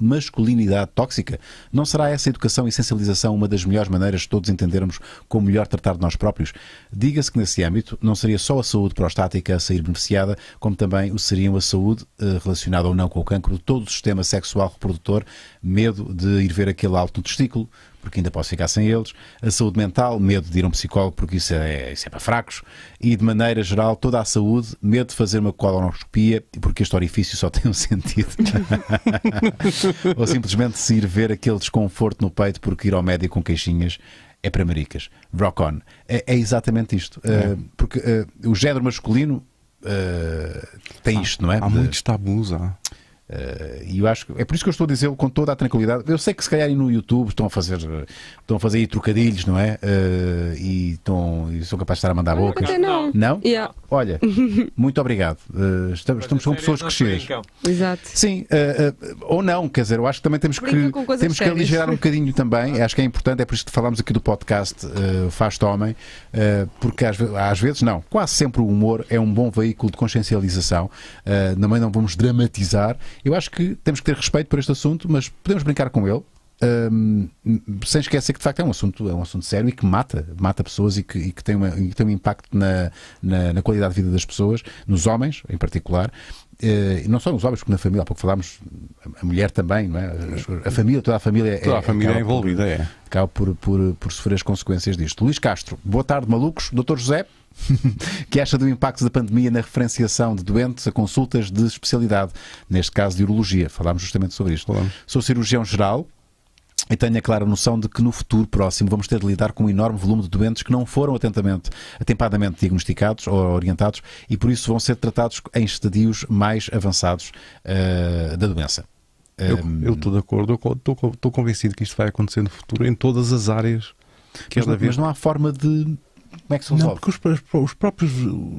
masculinidade tóxica. Não será essa educação e sensibilização uma das melhores maneiras de todos entendermos como melhor tratar de nós próprios? Diga-se que nesse âmbito não seria só a saúde prostática a sair beneficiada, como também o seriam a saúde uh, relacionada ou não com o cancro, todo o sistema sexual reprodutor, medo de ir ver aquele alto no testículo, porque ainda posso ficar sem eles, a saúde mental, medo de ir a um psicólogo, porque isso é, isso é para fracos, e de maneira geral, toda a saúde, medo de fazer uma colonoscopia, porque este orifício só <laughs> tem um sentido. <laughs> Ou simplesmente se ir ver aquele desconforto no peito, porque ir ao médico com queixinhas é para maricas. Rock on. É, é exatamente isto. Eh, é. Uh, porque uh, o género masculino uh, tem há, isto, não é? Há muitos tabus, há. Ah. Uh, e eu acho que é por isso que eu estou a dizê-lo com toda a tranquilidade. Eu sei que se calhar no YouTube estão a fazer, estão a fazer aí trocadilhos, não é? Uh, e, estão, e são capazes de estar a mandar bocas. Não. não? Yeah. Olha, <laughs> muito obrigado. Uh, estamos, estamos com pessoas crescidas. Exato. Sim, ou não, quer dizer, eu acho que também temos que, temos que aligerar um bocadinho também. Acho que é importante, é por isso que falámos aqui do podcast Faz homem porque às, às, vezes, não, quase sempre o humor é um bom veículo de consciencialização. também não vamos dramatizar eu acho que temos que ter respeito por este assunto, mas podemos brincar com ele. Um, sem esquecer que de facto é um assunto é um assunto sério e que mata mata pessoas e que, e que tem, uma, e que tem um impacto na, na, na, qualidade de vida das pessoas nos homens em particular e eh, não só nos homens porque na família há pouco falámos a mulher também não é a, família toda a família toda é, a família é envolvida por, é acaba por, por, por sofrer as consequências disto Luís Castro boa tarde malucos doutor José <laughs> que acha do impacto da pandemia na referenciação de doentes a consultas de especialidade, neste caso de urologia. Falámos justamente sobre isto. Sou cirurgião geral, e tenho a clara noção de que no futuro próximo vamos ter de lidar com um enorme volume de doentes que não foram atentamente, atempadamente diagnosticados ou orientados e por isso vão ser tratados em estadios mais avançados uh, da doença. Eu estou de acordo, estou convencido que isto vai acontecer no futuro em todas as áreas. Mas, mas não há forma de como é que se resolve? Não, porque os, os próprios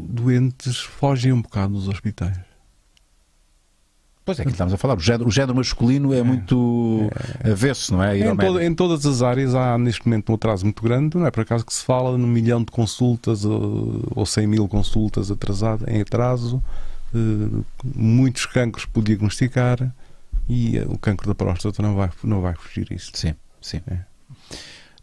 doentes fogem um bocado dos hospitais. Pois é, que estamos a falar. O género, o género masculino é, é muito é, avesso, não é? Em, todo, em, todas as áreas há neste momento um atraso muito grande. Não é por acaso que se fala num milhão de consultas ou cem mil consultas atrasado, em atraso, eh, muitos cancros por diagnosticar e eh, o cancro da próstata não vai, não vai fugir isso. Sim, sim. É.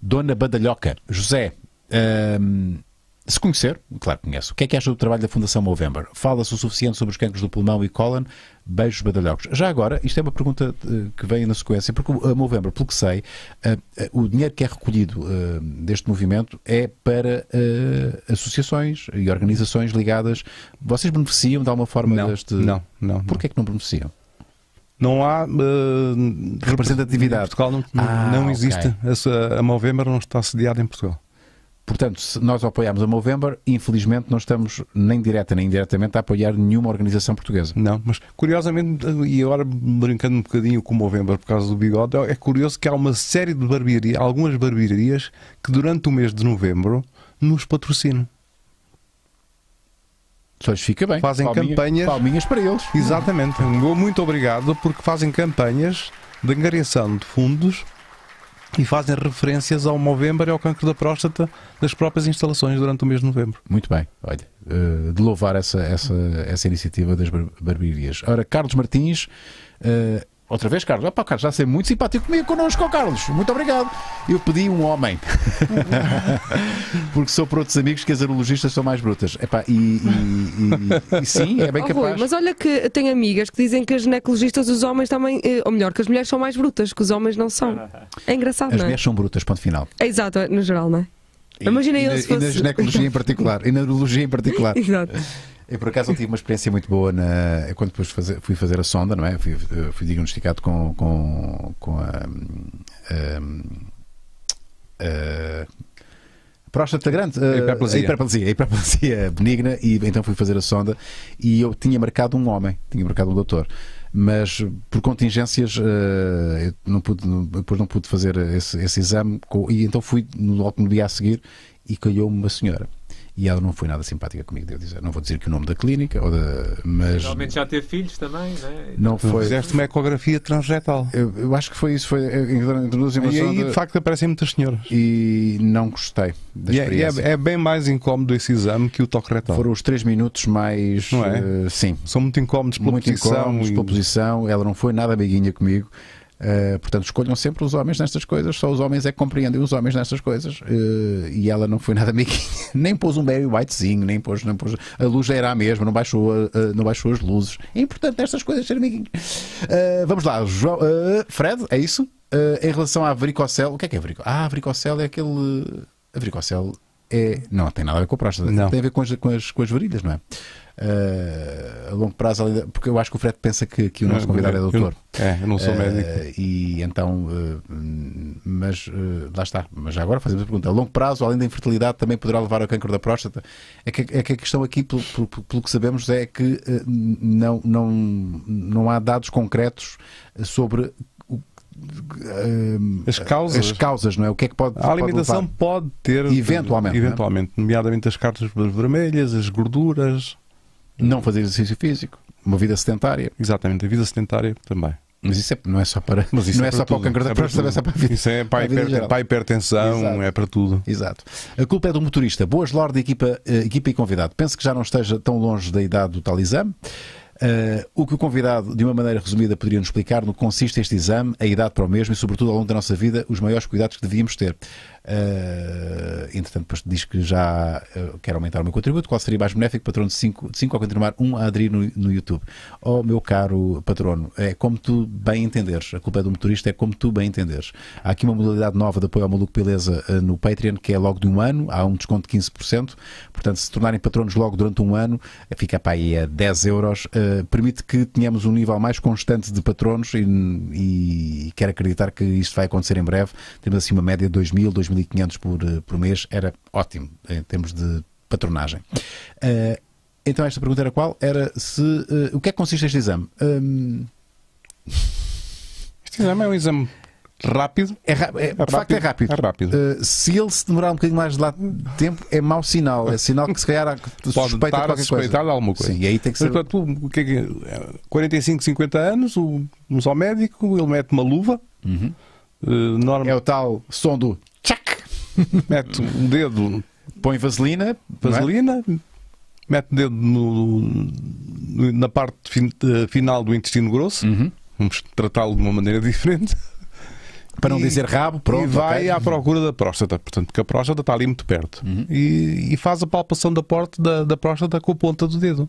Dona Badalhoca, José, um, se conhecer, claro que conheço. O que é que acha do trabalho da Fundação Movember? Fala-se o suficiente sobre os cancros do pulmão e cólon? Beijos badalhocos. Já agora, isto é uma pergunta eh, que vem na sequência, porque a Movember, pelo que sei, eh, eh, o dinheiro que é recolhido deste movimento é para associações e organizações ligadas. Vocês beneficiam de alguma forma não, deste. Não, não. Porquê é que não beneficiam? Não há uh, representatividade. Em Portugal não, ah, não existe. Okay. a Movember não está sediada em Portugal. Portanto, se nós apoiamos a Movember, infelizmente não estamos nem direta nem indiretamente a apoiar nenhuma organização portuguesa. Não, mas curiosamente, e agora brincando um bocadinho com o Movember por causa do bigode, é curioso que há uma série de barbearias, algumas barbearias, que durante o mês de novembro nos patrocinam. Pois fica bem. Fazem campanhas. Palminhas para eles. Exatamente. Muito obrigado, porque fazem campanhas de angariação de fundos e fazem referências ao Movember e ao câncer da próstata das próprias instalações durante o mês de novembro. Muito bem, olha, eh, de louvar essa, essa, essa iniciativa das barbearias. Ora, Carlos Martins, eh, Outra vez, Carlos. Ah, Carlos, já sei muito simpático comigo, connosco, Carlos. Muito obrigado. Eu pedi um homem. <laughs> Porque sou por outros amigos que as urologistas são mais brutas. Epá, e, e, e, e sim, é bem oh, capaz. Rui, mas olha que tenho amigas que dizem que as ginecologistas, os homens também, eh, ou melhor, que as mulheres são mais brutas, que os homens não são. É engraçado, as não é? As mulheres são brutas, ponto final. É exato, é, no geral, não é? Imagina eu se fosse... E na ginecologia em particular, e na urologia em particular. <laughs> Exato. Eu, por acaso, tive uma experiência muito boa na, quando depois fui fazer a sonda, não é? Fui, eh, fui diagnosticado com, com, com a, a, ehm, eh, a próstata grande, uh, hiperplasia. hiperplasia, hiperplasia <laughs> benigna, e então fui fazer a sonda e eu tinha marcado um homem, tinha marcado um doutor. Mas por contingências eu não pude, depois não pude fazer esse, esse exame, e então fui no, no dia a seguir e caiu me uma senhora e ela não foi nada simpática comigo, devo dizer. Não vou dizer que o nome da clínica, ou da, mas. Realmente já teve filhos também, né? não é? foi. Fizeste uma ecografia transretal. Eu, eu acho que foi isso, foi eh, E aí, de... facto, aparecem muitas senhoras. E não gostei da experiência. E é, é, é, bem mais incómodo esse exame que o toque retal. Foram os três minutos mais. Não é? Uh, sim. São muito incómodos pela muito posição. Incómodos e... pela posição. Ela não foi nada amiguinha comigo. Uh, portanto, escolham sempre os homens nestas coisas, só os homens é que compreendem os homens nestas coisas. Uh, e ela não foi nada amiguinha, <laughs> nem pôs um Barry Whitezinho, nem pôs, nem pôs. A luz já era a mesma, não baixou, uh, não baixou as luzes. É importante nestas coisas ser amiguinho. vamos lá, João, Fred, é isso? em relação à varicocel, o que é que é varicocel? Ah, varicocel é aquele. A é. Não, tem nada a ver com a próstata, não. tem a ver com as, com as, com as varilhas, não é? Uh, a longo prazo, porque eu acho que o Fred pensa que, que o nosso convidado é doutor. Eu, é, eu não sou eh, médico. Uh, e então, uh, mas lá está. Mas já agora fazemos a pergunta. A longo prazo, além da infertilidade, também poderá levar ao câncer da próstata? É que, é que a questão aqui, pelo, pelo, pelo que sabemos, é que não, não, não há dados concretos sobre as causas. as causas, não é? O que é que pode A alimentação pode, pode ter eventualmente, é? eventualmente, é? nomeadamente as cartas vermelhas, as gorduras, não fazer exercício físico, uma vida sedentária. Exatamente, a vida sedentária também. Mas isso é, não é só para, mas isso não é, é para só para o cancro é para, para, para, é para a vida. Isso é para, hiper, hipertensão, Exato. é para tudo. Exato. A culpa é do motorista. Boas, Lorde, equipa, eh, equipa e convidado. Penso que já não esteja tão longe da idade do tal exame. Uh, o que o convidado, de uma maneira resumida, poderia nos explicar no que consiste este exame, a idade para o mesmo e, sobretudo, ao longo da nossa vida, os maiores cuidados que devíamos ter. Uh, entretanto, depois diz que já uh, quer aumentar o meu contributo. Qual seria mais benéfico, patrono de 5 ao continuar um a aderir no, no YouTube? Oh, meu caro patrono, é como tu bem entenderes. A culpa é do motorista, é como tu bem entenderes. Há aqui uma modalidade nova de apoio ao Maluco Beleza uh, no Patreon, que é logo de um ano, há um desconto de 15%. Portanto, se tornarem patronos logo durante um ano, fica para aí a 10 euros. permite que tenhamos um nível mais constante de patronos e, e, e quero acreditar que isto vai acontecer em breve. Temos assim uma média de 2 mil, 2 mil 2.500 por, eh, por mês era ótimo em termos de patronagem. Uh, então esta pergunta era qual? Era se uh, o que é que consiste este exame? Um... Ehm, este exame é um exame rápido. É, é, é de facto é rápido. É rápido. Uh, se ele se demorar um bocadinho mais de, lá de tempo, é mau sinal. É sinal que se calhar <laughs> Pode suspeita estar qualquer coisa. alguma coisa. Sim, e aí tem que ser... Mas, portanto, 45, 50 é é? anos, o, vamos ao médico, ele mete uma luva. Uhum. Uh, norma... É o tal som do... <laughs> mete um dedo. Põe vaselina. Vaselina. É? Mete o dedo no, na parte fin, eh, final do intestino grosso. Uhum. Vamos tratá-lo de uma maneira diferente. <laughs> Para não e, dizer rabo, pronto. E vai okay. à procura da próstata, portanto, porque a próstata está ali muito perto. Uhum. E, e, faz a palpação da, porta, da, da próstata com a ponta do dedo.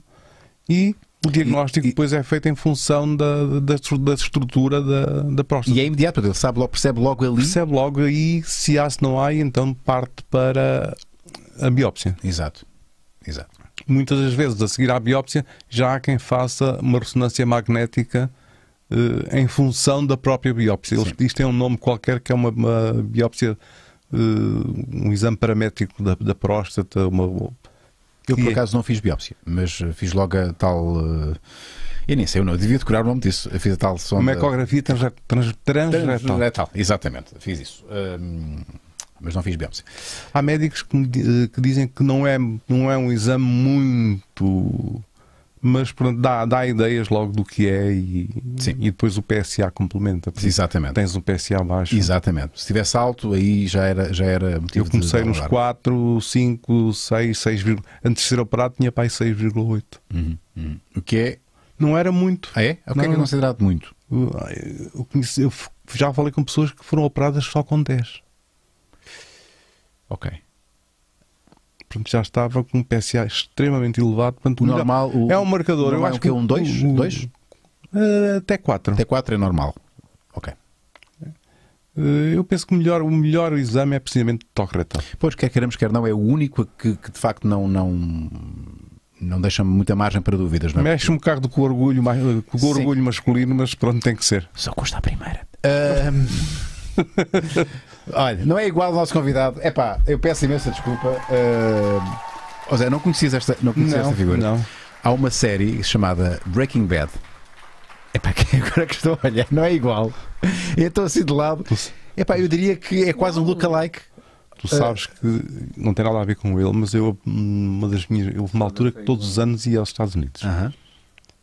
E o diagnóstico e, depois é feito em função da, da, da estrutura da, da próstata. E é imediato, ele sabe logo, percebe logo ali? Percebe logo aí, se há, se não há, e então parte para a biópsia. Exato, exato. Muitas das vezes, a seguir à biópsia, já há quem faça uma ressonância magnética eh, em função da própria biópsia. Eles, isto tem um nome qualquer que é uma, uma biópsia, eh, um exame paramétrico da, da próstata, uma eu, por é? acaso, não fiz biópsia, mas eh, fiz logo a tal. Eh, eu nem sei, eu não eu devia decorar o nome disso. Eu fiz a tal sonda. Uma ecografia transre... Trans... transretal. transretal. Exatamente, fiz isso. mas não fiz biópsia. Há médicos que, que dizem que não é, não é um exame muito mas pronto, dá, dá ideias logo do que é e, Sim. e depois o PSA complementa. Exatamente. Tens um PSA baixo. Exatamente. Se tivesse alto, aí já era, já era motivo Eu comecei de nos 4, 5, 6, 6, antes de ser operado tinha para aí 6,8. Uhum, uhum. O que é? Não era muito. Ah, é? O que é que é considerado muito? Eu, eu já falei com pessoas que foram operadas só com 10. Ok portanto, já estava com um PSA extremamente elevado. Portanto, o normal é um marcador. Eu acho é que é um 2? Um, dois? Uh, até 4. Até 4 é normal. Ok. Eh, eu penso que o melhor, o melhor exame é precisamente o toque retal. Pois, quer queremos, quer não, é o único que, que de facto não, não, não deixa muita margem para dúvidas. Não é? Mexe um bocado com o orgulho, com o orgulho masculino, mas pronto, tem que ser. Só custa a primeira. Uh... <laughs> Olha, não é igual o nosso convidado. É pá, eu peço imensa desculpa. Uh... Eh, seja, não conhecias esta, não conhecias não, esta figura? Não. Há uma série chamada Breaking Bad. <laughs> É para quem agora que estou a olhar, não é igual. Eu estou assim de lado. É pá, eu diria que é quase um lookalike. Tu sabes que não tem nada a ver com ele, mas eu, uma das minhas, houve uma altura que todos os anos ia aos Estados Unidos. Uh -huh.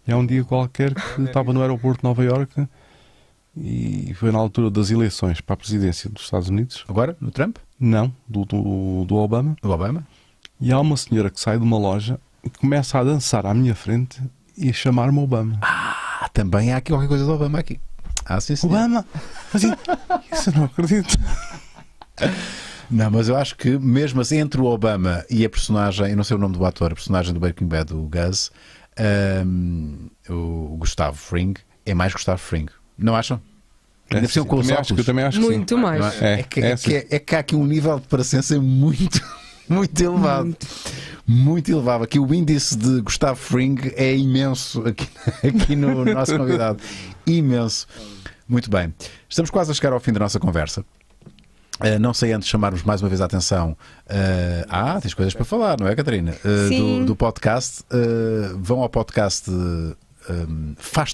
E há um dia qualquer que ah, é estava no aeroporto de Nova Iorque e foi na altura das eleições para a presidência dos Estados Unidos. Agora? No Trump? Não, do, do, do Obama. Do Obama? E há uma senhora que sai de uma loja e começa a dançar à minha frente e a chamar-me Obama. Ah, também há aqui qualquer coisa do Obama aqui. Ah, sim, sim. Obama! Assim, isso eu não acredito. Não, mas eu acho que mesmo assim, entre o Obama e a personagem, eu não sei o nome do ator, a personagem do Breaking Bad, o Gus, um, o Gustavo Fring, é mais Gustavo Fring. Não acham? Ainda é, sim, com os eu também acho muito sim. mais. É, é, que, é, é que, é, que, há aqui um nível de presença muito, <laughs> muito elevado. Muito. muito elevado. Aqui o índice de Gustavo Fring é imenso aqui, <laughs> aqui no nosso convidado. imenso. Muito bem. Estamos quase a chegar ao fim da nossa conversa. Uh, não sei antes chamarmos mais uma vez a atenção. Uh, ah, tens coisas para falar, não é, Catarina? Uh, do, do, podcast. vão ao podcast um, Faz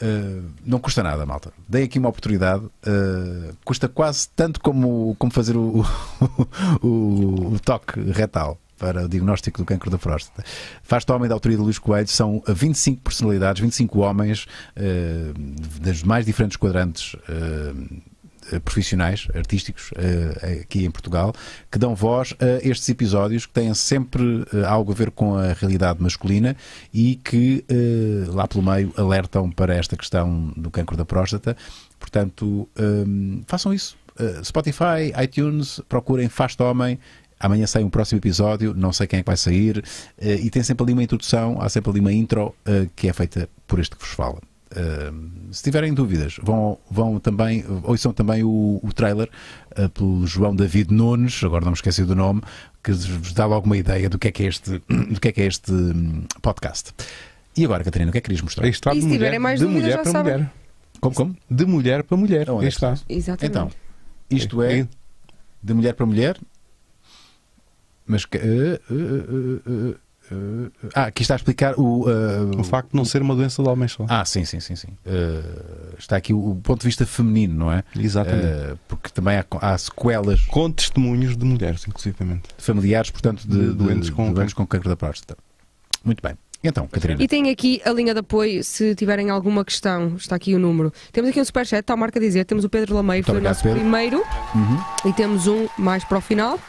eh, não custa nada, malta. Dei aqui uma oportunidade. Uh, custa quase tanto como, como fazer o, o, <laughs> o, o toque retal para o diagnóstico do cancro da próstata. Faz-te homem da autoria de Luís Coelho, são 25 personalidades, 25 homens uh, das mais diferentes quadrantes uh, eh, profissionais, artísticos, eh, aqui em Portugal, que dão voz a estes episódios que têm sempre eh, algo a ver com a realidade masculina e que lá pelo meio alertam para esta questão do cancro da próstata. Portanto, ehm, façam isso. Spotify, iTunes, procurem Fasto Homem amanhã sai um próximo episódio, não sei quem é que vai sair, e tem sempre ali uma introdução, há sempre ali uma intro que é feita por este que vos fala. Uh, se tiverem dúvidas, vão, vão também, ouçam também o, o trailer uh, pelo João David Nunes, agora não me esqueci do nome, que vos dá alguma ideia do que é que é este, do que é que é este hum, podcast. E agora, Catarina, o que é que querias mostrar? Está de mulher, mais de dúvidas, mulher para sabem. mulher. Como, como? De mulher para mulher. Não, é está. Exatamente. Então, isto é de mulher para mulher, mas que. Uh, Uh, ah, aqui está a explicar o. Uh, o facto de não ser uma doença de homens só. Ah, sim, sim, sim. sim. Uh, está aqui o, o, ponto de vista feminino, não é? Exatamente. porque também há, há, sequelas. Com testemunhos de mulheres, inclusivamente. Familiares, portanto, de, de doentes, com, doentes com câncer da próstata. Muito bem. Então, Catarina. E tem aqui a linha de apoio, se tiverem alguma questão, está aqui o número. Temos aqui um superchat, a marca a dizer, temos o Pedro Lameiro, foi o nosso Pedro. primeiro, uhum. e temos um mais para o final,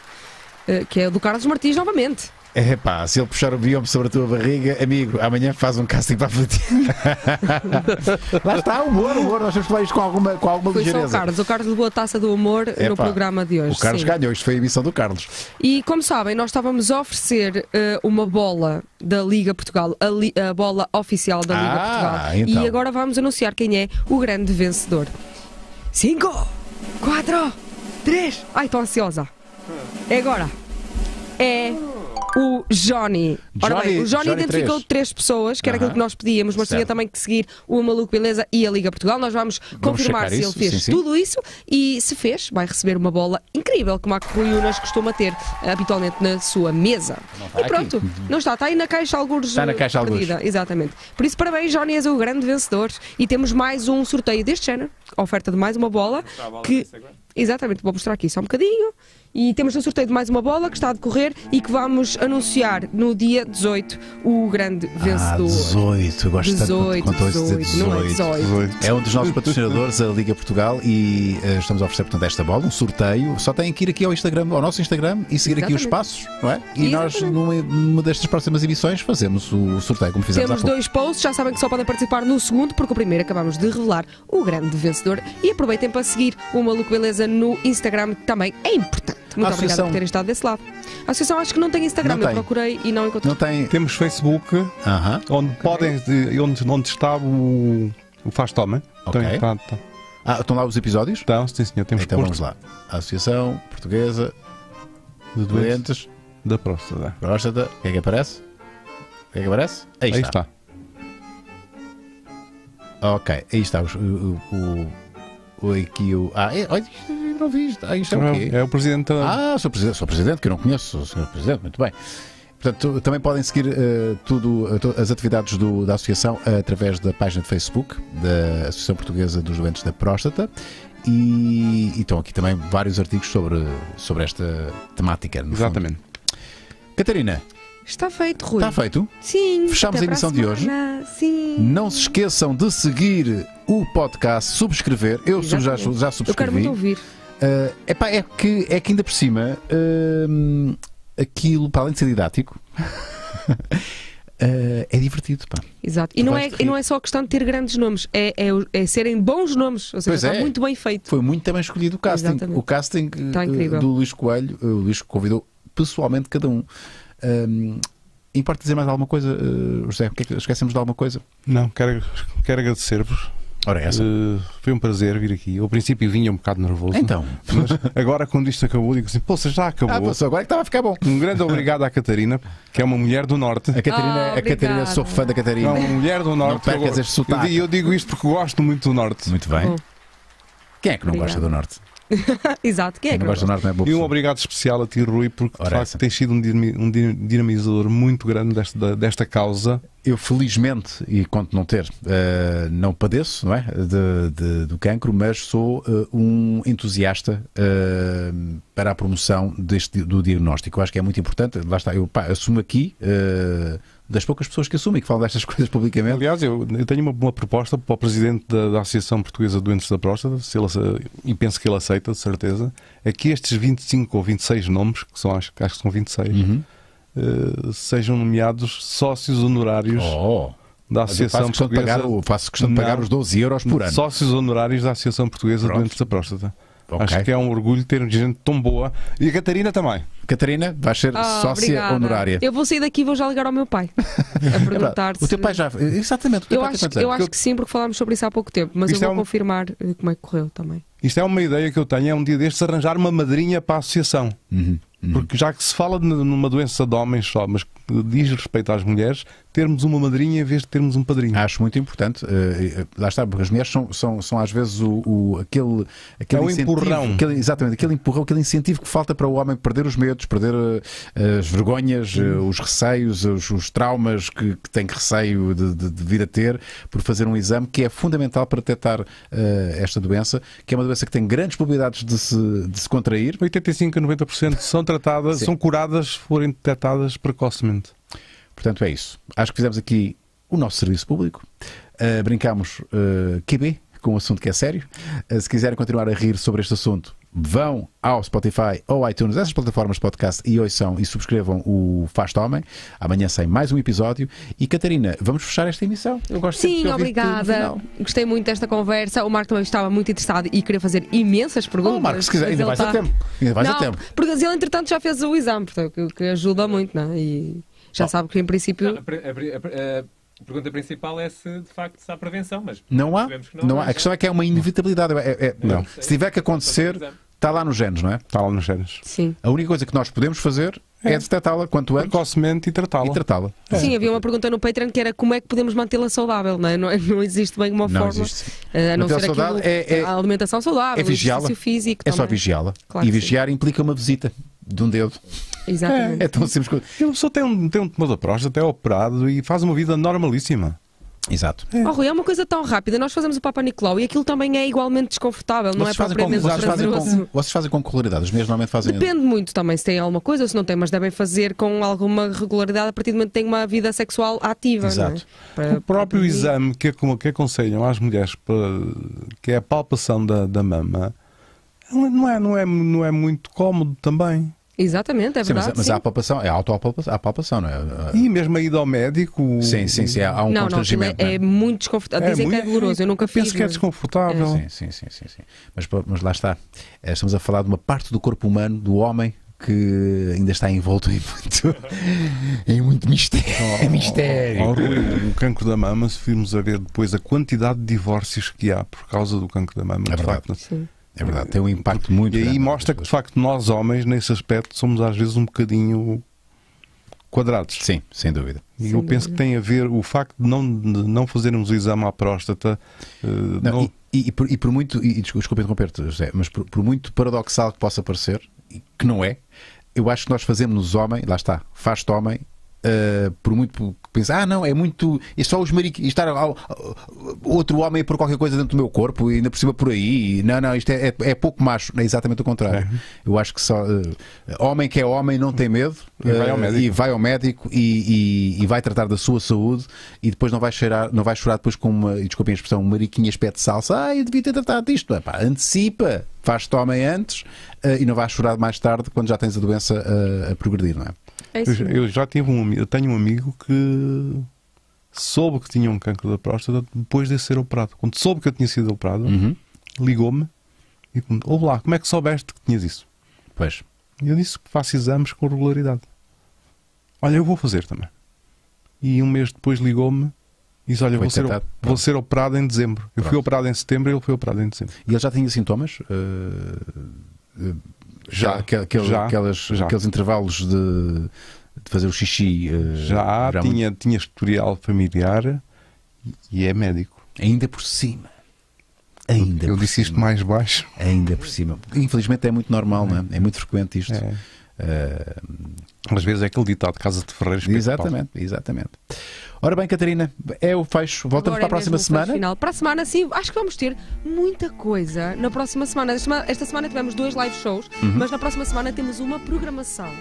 que é o do Carlos Martins novamente. É pá, se ele puxar o biombo sobre a tua barriga, amigo, amanhã faz um casting para a <laughs> Lá está, humor, humor, nós temos que falar isto com alguma, com alguma foi ligeireza. o Carlos, o Carlos levou a taça do humor no programa de hoje. O Carlos sim. ganhou, isto foi a emissão do Carlos. E como sabem, nós estávamos a oferecer uh, uma bola da Liga Portugal, a, li, a bola oficial da Liga ah, Portugal. Então. E agora vamos anunciar quem é o grande vencedor. Cinco, quatro, três. Ai, estou ansiosa. É agora. É o Johnny. Ora bem, o Johnny, Johnny identificou 3. três pessoas, que era uh -huh. aquilo que nós pedíamos, mas certo. tinha também que seguir o Maluco Beleza e a Liga Portugal. Nós vamos, vamos confirmar se isso, ele fez sim, sim. tudo isso e se fez, vai receber uma bola incrível que o Marco costuma ter eh, habitualmente na sua mesa. Tá e pronto, aqui. Uhum. não está, está aí na caixa alguns. Está na caixa eh, alguns. Exatamente. Por isso, parabéns, Johnny, és o grande vencedor. E temos mais um sorteio deste género, oferta de mais uma bola. bola que... É. Exatamente, vou mostrar aqui só um bocadinho. E temos no sorteio de mais uma bola que está a decorrer e que vamos anunciar no dia 18 o grande ah, vencedor. Ah, 18, eu gosto 18, tanto 18, 18, não é 18. É um dos nossos patrocinadores, a Liga Portugal, e uh, estamos a oferecer, portanto, esta bola, um sorteio. Só têm que ir aqui ao Instagram, ao nosso Instagram, e seguir Exatamente. aqui os passos, não é? E Exatamente. nós, numa, destas próximas emissões, fazemos o sorteio, como fizemos Temos dois posts, já sabem que só podem participar no segundo, porque o primeiro acabamos de revelar o grande vencedor. E aproveitem para seguir o Maluco Beleza no Instagram, também é importante. Muito Associação... obrigada por terem estado desse lado. A Associação acho que não tem Instagram, não eu tem. procurei e não encontrei. Não tem. Temos Facebook, uh -huh. onde okay. podem, onde, onde está o, o Faz Toma. Okay. Ah, estão lá os episódios? Estão, sim senhor, temos Então postos. vamos lá. A Associação Portuguesa de Doentes, da Próstata. Próstata, o que é que aparece? O que é que aparece? Aí, aí está. está. Ok, aí está o, o, o, o aqui o. Ah, é, olha não vi isto. Ah, isto é o quê? É o presidente. Ah, sou presidente, sou presidente, que eu não conheço, sou presidente, muito bem. Portanto, também podem seguir uh, tudo, eh, as atividades do, da associação uh, através da página de Facebook da Associação Portuguesa dos Doentes da Próstata e, e estão aqui também vários artigos sobre, sobre esta temática. Exatamente. Fundo. Catarina. Está feito, Rui. Está feito? Sim. Fechamos a emissão de hoje. Sim. Não se esqueçam de seguir o podcast, subscrever. Eu já, já subscrevi. Eu quero muito ouvir. Uh, epá, é, que, é que ainda por cima uh, aquilo, para além de ser didático, Uh, <laughs> é divertido, pá. Exato. E não, é, e não, é, só a questão de ter grandes nomes, é, é, é serem bons nomes, ou seja, pois está é. muito bem feito. Foi muito também escolhido o casting. Exatamente. O casting eh, do Luís Coelho, o Luís convidou pessoalmente cada um. um ehm, importa dizer mais alguma coisa, José? Esquecemos de alguma coisa? Não, quero, quero agradecer-vos Ora, é essa. Uh, foi um prazer vir aqui. Ao princípio vinha um bocado nervoso. Então. Mas agora, quando isto acabou, digo assim: Poxa, já acabou. Ah, passou, agora é que estava a ficar bom. Um grande obrigado à Catarina, que é uma mulher do Norte. A Catarina, oh, a ah, Catarina sou fã da Catarina. É uma mulher do Norte. Não percas eu, este sotaque. Eu, eu digo isto porque gosto muito do Norte. Muito bem. Uhum. Quem é que não obrigado. gosta do Norte? <laughs> Exato, é que é que é E um obrigado especial a ti, Rui, porque Ora, de facto tens sido um, dinamizador muito grande desta, desta causa. Eu felizmente, e conto não ter, uh, não padeço não é? De, de, do cancro, mas sou uh, um entusiasta uh, para a promoção deste, do diagnóstico. acho que é muito importante. Lá está, eu pá, assumo aqui das poucas pessoas que assumem que falam destas <laughs> coisas publicamente. Aliás, eu, eu tenho uma, uma, proposta para o presidente da, da Associação Portuguesa de Doentes da Próstata, se ele, e penso que ele aceita, de certeza, é que estes 25 ou 26 nomes, que são, acho, acho que são 26, uhum. uh, sejam nomeados sócios honorários. Oh da Associação Portuguesa. Pagar, faço questão de pagar os 12 euros por ano. Sócios honorários da Associação Portuguesa Pronto. de Doentes da Próstata. Okay. Acho que é um orgulho ter um gente tão boa. E a Catarina também. Catarina, vais ser oh, ah, sócia obrigada. honorária. Eu vou sair daqui e vou já ligar ao meu pai a <laughs> perguntar se. O teu pai já. Exatamente. Eu, acho, eu acho que sim, porque falámos sobre isso há pouco tempo, mas Isto eu vou é um... confirmar eh, como é que correu também. Isto é uma ideia que eu tenho, é um dia destes arranjar uma madrinha para a associação. Uhum, uhum. Porque já que se fala numa doença de homens só, mas diz respeito às mulheres, termos uma madrinha em vez de termos um padrinho. Acho muito importante. Uh, lá está, porque as mulheres são, são, são às vezes o, o aquele, aquele é o empurrão. Aquele, exatamente, aquele empurrão, aquele incentivo que falta para o homem perder os medos, perder uh, as vergonhas, uh, os receios, os, os traumas que, que, tem receio de, de, de, vir a ter por fazer um exame que é fundamental para detectar esta doença, que é uma doença que tem grandes probabilidades de se, de se contrair. 85 a 90% são tratadas, são curadas forem detectadas precocemente. Portanto, é isso. Acho que fizemos aqui o nosso serviço público. Uh, brincamos uh, eh, QB com um assunto que é sério. Uh, se quiserem continuar a rir sobre este assunto, vão ao Spotify ou iTunes, essas plataformas de podcast, e são e subscrevam o Faz homem. Amanhã sem mais um episódio. E Catarina, vamos fechar esta emissão. Eu gosto Sim, de obrigada. Gostei muito desta conversa. O Marco também estava muito interessado e queria fazer imensas perguntas. Oh, Marco, se quiser, ainda vais está... a tempo. Ainda vais não, a tempo. Porque ele, entretanto, já fez o exame, portanto, que ajuda muito, não é? E... Já sabe que, em princípio. Não, a, a, a, a pergunta principal é se de facto se há prevenção, mas não há. Não, não há. A questão é que é uma inevitabilidade. É, é, não. Se tiver que acontecer, está lá nos genes, não é? Está lá nos genes. Sim. A única coisa que nós podemos fazer é, é detectá-la quanto antes. Precocemente e tratá-la. E tratá-la. É. Sim, havia uma pergunta no Patreon que era como é que podemos mantê-la saudável, não é? Não, é? não existe bem uma não forma. Existe. Eh, a não ser aquilo, é, é, a é- alimentação saudável, é o exercício físico. É também. só vigiá-la. Claro e vigiar sim. implica uma visita de um dedo. Exatamente. É, é tão simples quanto. Que... Uma pessoa tem um, tem um tumor da próstata, é operado e faz uma vida normalíssima. Exato. É. Oh, Rui, é uma coisa tão rápida. Nós fazemos o Papa Nicolau e aquilo também é igualmente desconfortável, vocês não é propriamente com, fazem com, Vocês fazem com regularidade, os meus normalmente fazem. Depende muito também se tem alguma coisa ou se não tem, mas devem fazer com alguma regularidade a partir do momento que têm uma vida sexual ativa. É? Exato. É? Para, o próprio para... exame que, que aconselham às mulheres, para, que é a palpação da, da mama, não é, não, é, não é muito cómodo também. Exatamente, é verdade. Sim, mas, mas há palpação, é auto palpação, não é? E mesmo a ida ao médico. Sim, sim, sim, há um não, é constrangimento. Não, é, é muito desconfortável. É Dizem é muito, que é doloroso, eu nunca penso fiz. Penso que é desconfortável. Sim, sim, sim, sim, sim. Mas, mas lá está. Eh, estamos a falar de uma parte do corpo humano, do homem, que ainda está envolto em muito, <laughs> em muito mistério. Oh, <laughs> mistério. Oh, oh, o cancro da mama, se virmos a ver depois a quantidade de divórcios que há por causa do cancro da mama, é de verdade. facto. Sim. É verdade, tem um impacto e, grande E aí mostra que, de facto, nós homens, nesse aspecto, somos às vezes um bocadinho quadrados. Sim, sem dúvida. E sem eu dúvida. penso que tem a ver o facto de não, de não fazermos o exame à próstata. Uh, não, não... E, e, por, e, por, muito, e, desculpa interromper-te, José, mas por, por, muito paradoxal que possa parecer, que não é, eu acho que nós fazemos-nos homem, lá está, faz-te homem Uh, por muito pensar, ah, não, é muito. É só os mariquinhos. Estar ao, outro homem por qualquer coisa dentro do meu corpo, e ainda por cima por aí. Não, não, isto é, é, é pouco macho. É exatamente o contrário. Uhum. Eu acho que só. Uh, homem que é homem não tem medo e vai ao eh, médico, e vai, ao médico e, e, e, vai tratar da sua saúde e depois não vai, cheirar, não vai chorar depois com uma. Desculpem a expressão, mariquinhas pé de salsa. Ah, eu devia ter tratado disto. Epá, é, antecipa, faz-te homem antes e não vais chorar mais tarde quando já tens a doença a, a progredir, não é? É eu, já tive um eu tenho um amigo que soube que tinha um cancro da próstata depois de ser operado. Quando soube que eu tinha sido operado, uhum. ligou-me e perguntou: Olá, como é que soubeste que tinhas isso? Pois. Eu disse que faço exames com regularidade. Olha, eu vou fazer também. E um mês depois ligou-me e disse: Olha, vou ser, vou ser operado em dezembro. Eu Pronto. fui operado em setembro e ele foi operado em dezembro. E ele já tinha sintomas? Uh já, aquel, já, aquelas, já. aqueles intervalos de, de fazer o xixi. Uh, já geralmente. tinha, tinha historial familiar e é médico. Ainda por cima. Ainda Eu disse cima. isto mais baixo. Ainda por cima. Infelizmente é muito normal, é, não é? é muito frequente isto. É. Uh, às vezes é aquele ditado Casa de Ferreiros. Exatamente, exatamente. Ora bem, Catarina, é o fecho. Voltamos Agora para a é próxima é semana. Final. Para a semana, sim, acho que vamos ter muita coisa na próxima semana. Esta semana, esta semana tivemos dois live shows, uhum. mas na próxima semana temos uma programação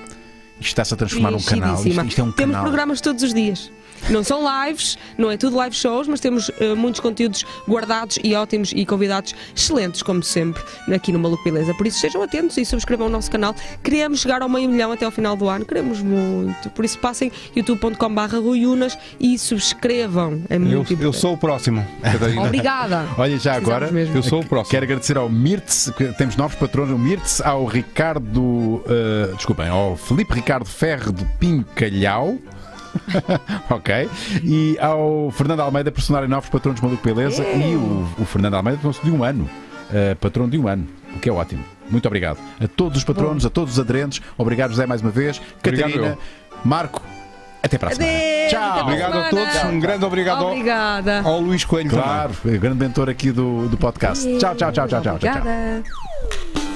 está-se a transformar num canal. Isto, isto é um Temos canal. programas todos os dias. Não são lives, não é tudo live shows, mas temos uh, muitos conteúdos guardados e ótimos e convidados excelentes, como sempre, aqui no Maluco Beleza. Por isso sejam atentos e subscrevam o nosso canal. Queremos chegar ao meio milhão até ao final do ano, queremos muito. Por isso passem youtube.com.br e subscrevam. É muito eu, eu sou o próximo. Obrigada. <laughs> Olha, já agora, mesmo. eu sou o próximo. Quero agradecer ao Mirtz, temos novos patrões, o Mirtz, ao Ricardo, uh, desculpem, ao Felipe Ricardo. Ricardo Ferro de Calhau. <laughs> ok. E ao Fernando Almeida, personagem novos patrões de Maluco Beleza. É. E o, o Fernando Almeida tornou de um ano. Uh, patrão de um ano, o que é ótimo. Muito obrigado. A todos os patronos, Bom. a todos os aderentes. Obrigado, José, mais uma vez. Catarina, Marco, até para a semana. Adeus, Tchau. Obrigado semana. a todos. Um grande obrigado Obrigada. ao Luís Coelho. Claro, também. grande mentor aqui do, do podcast. Adeus. Tchau, tchau, tchau, tchau, tchau. Obrigada. tchau. tchau.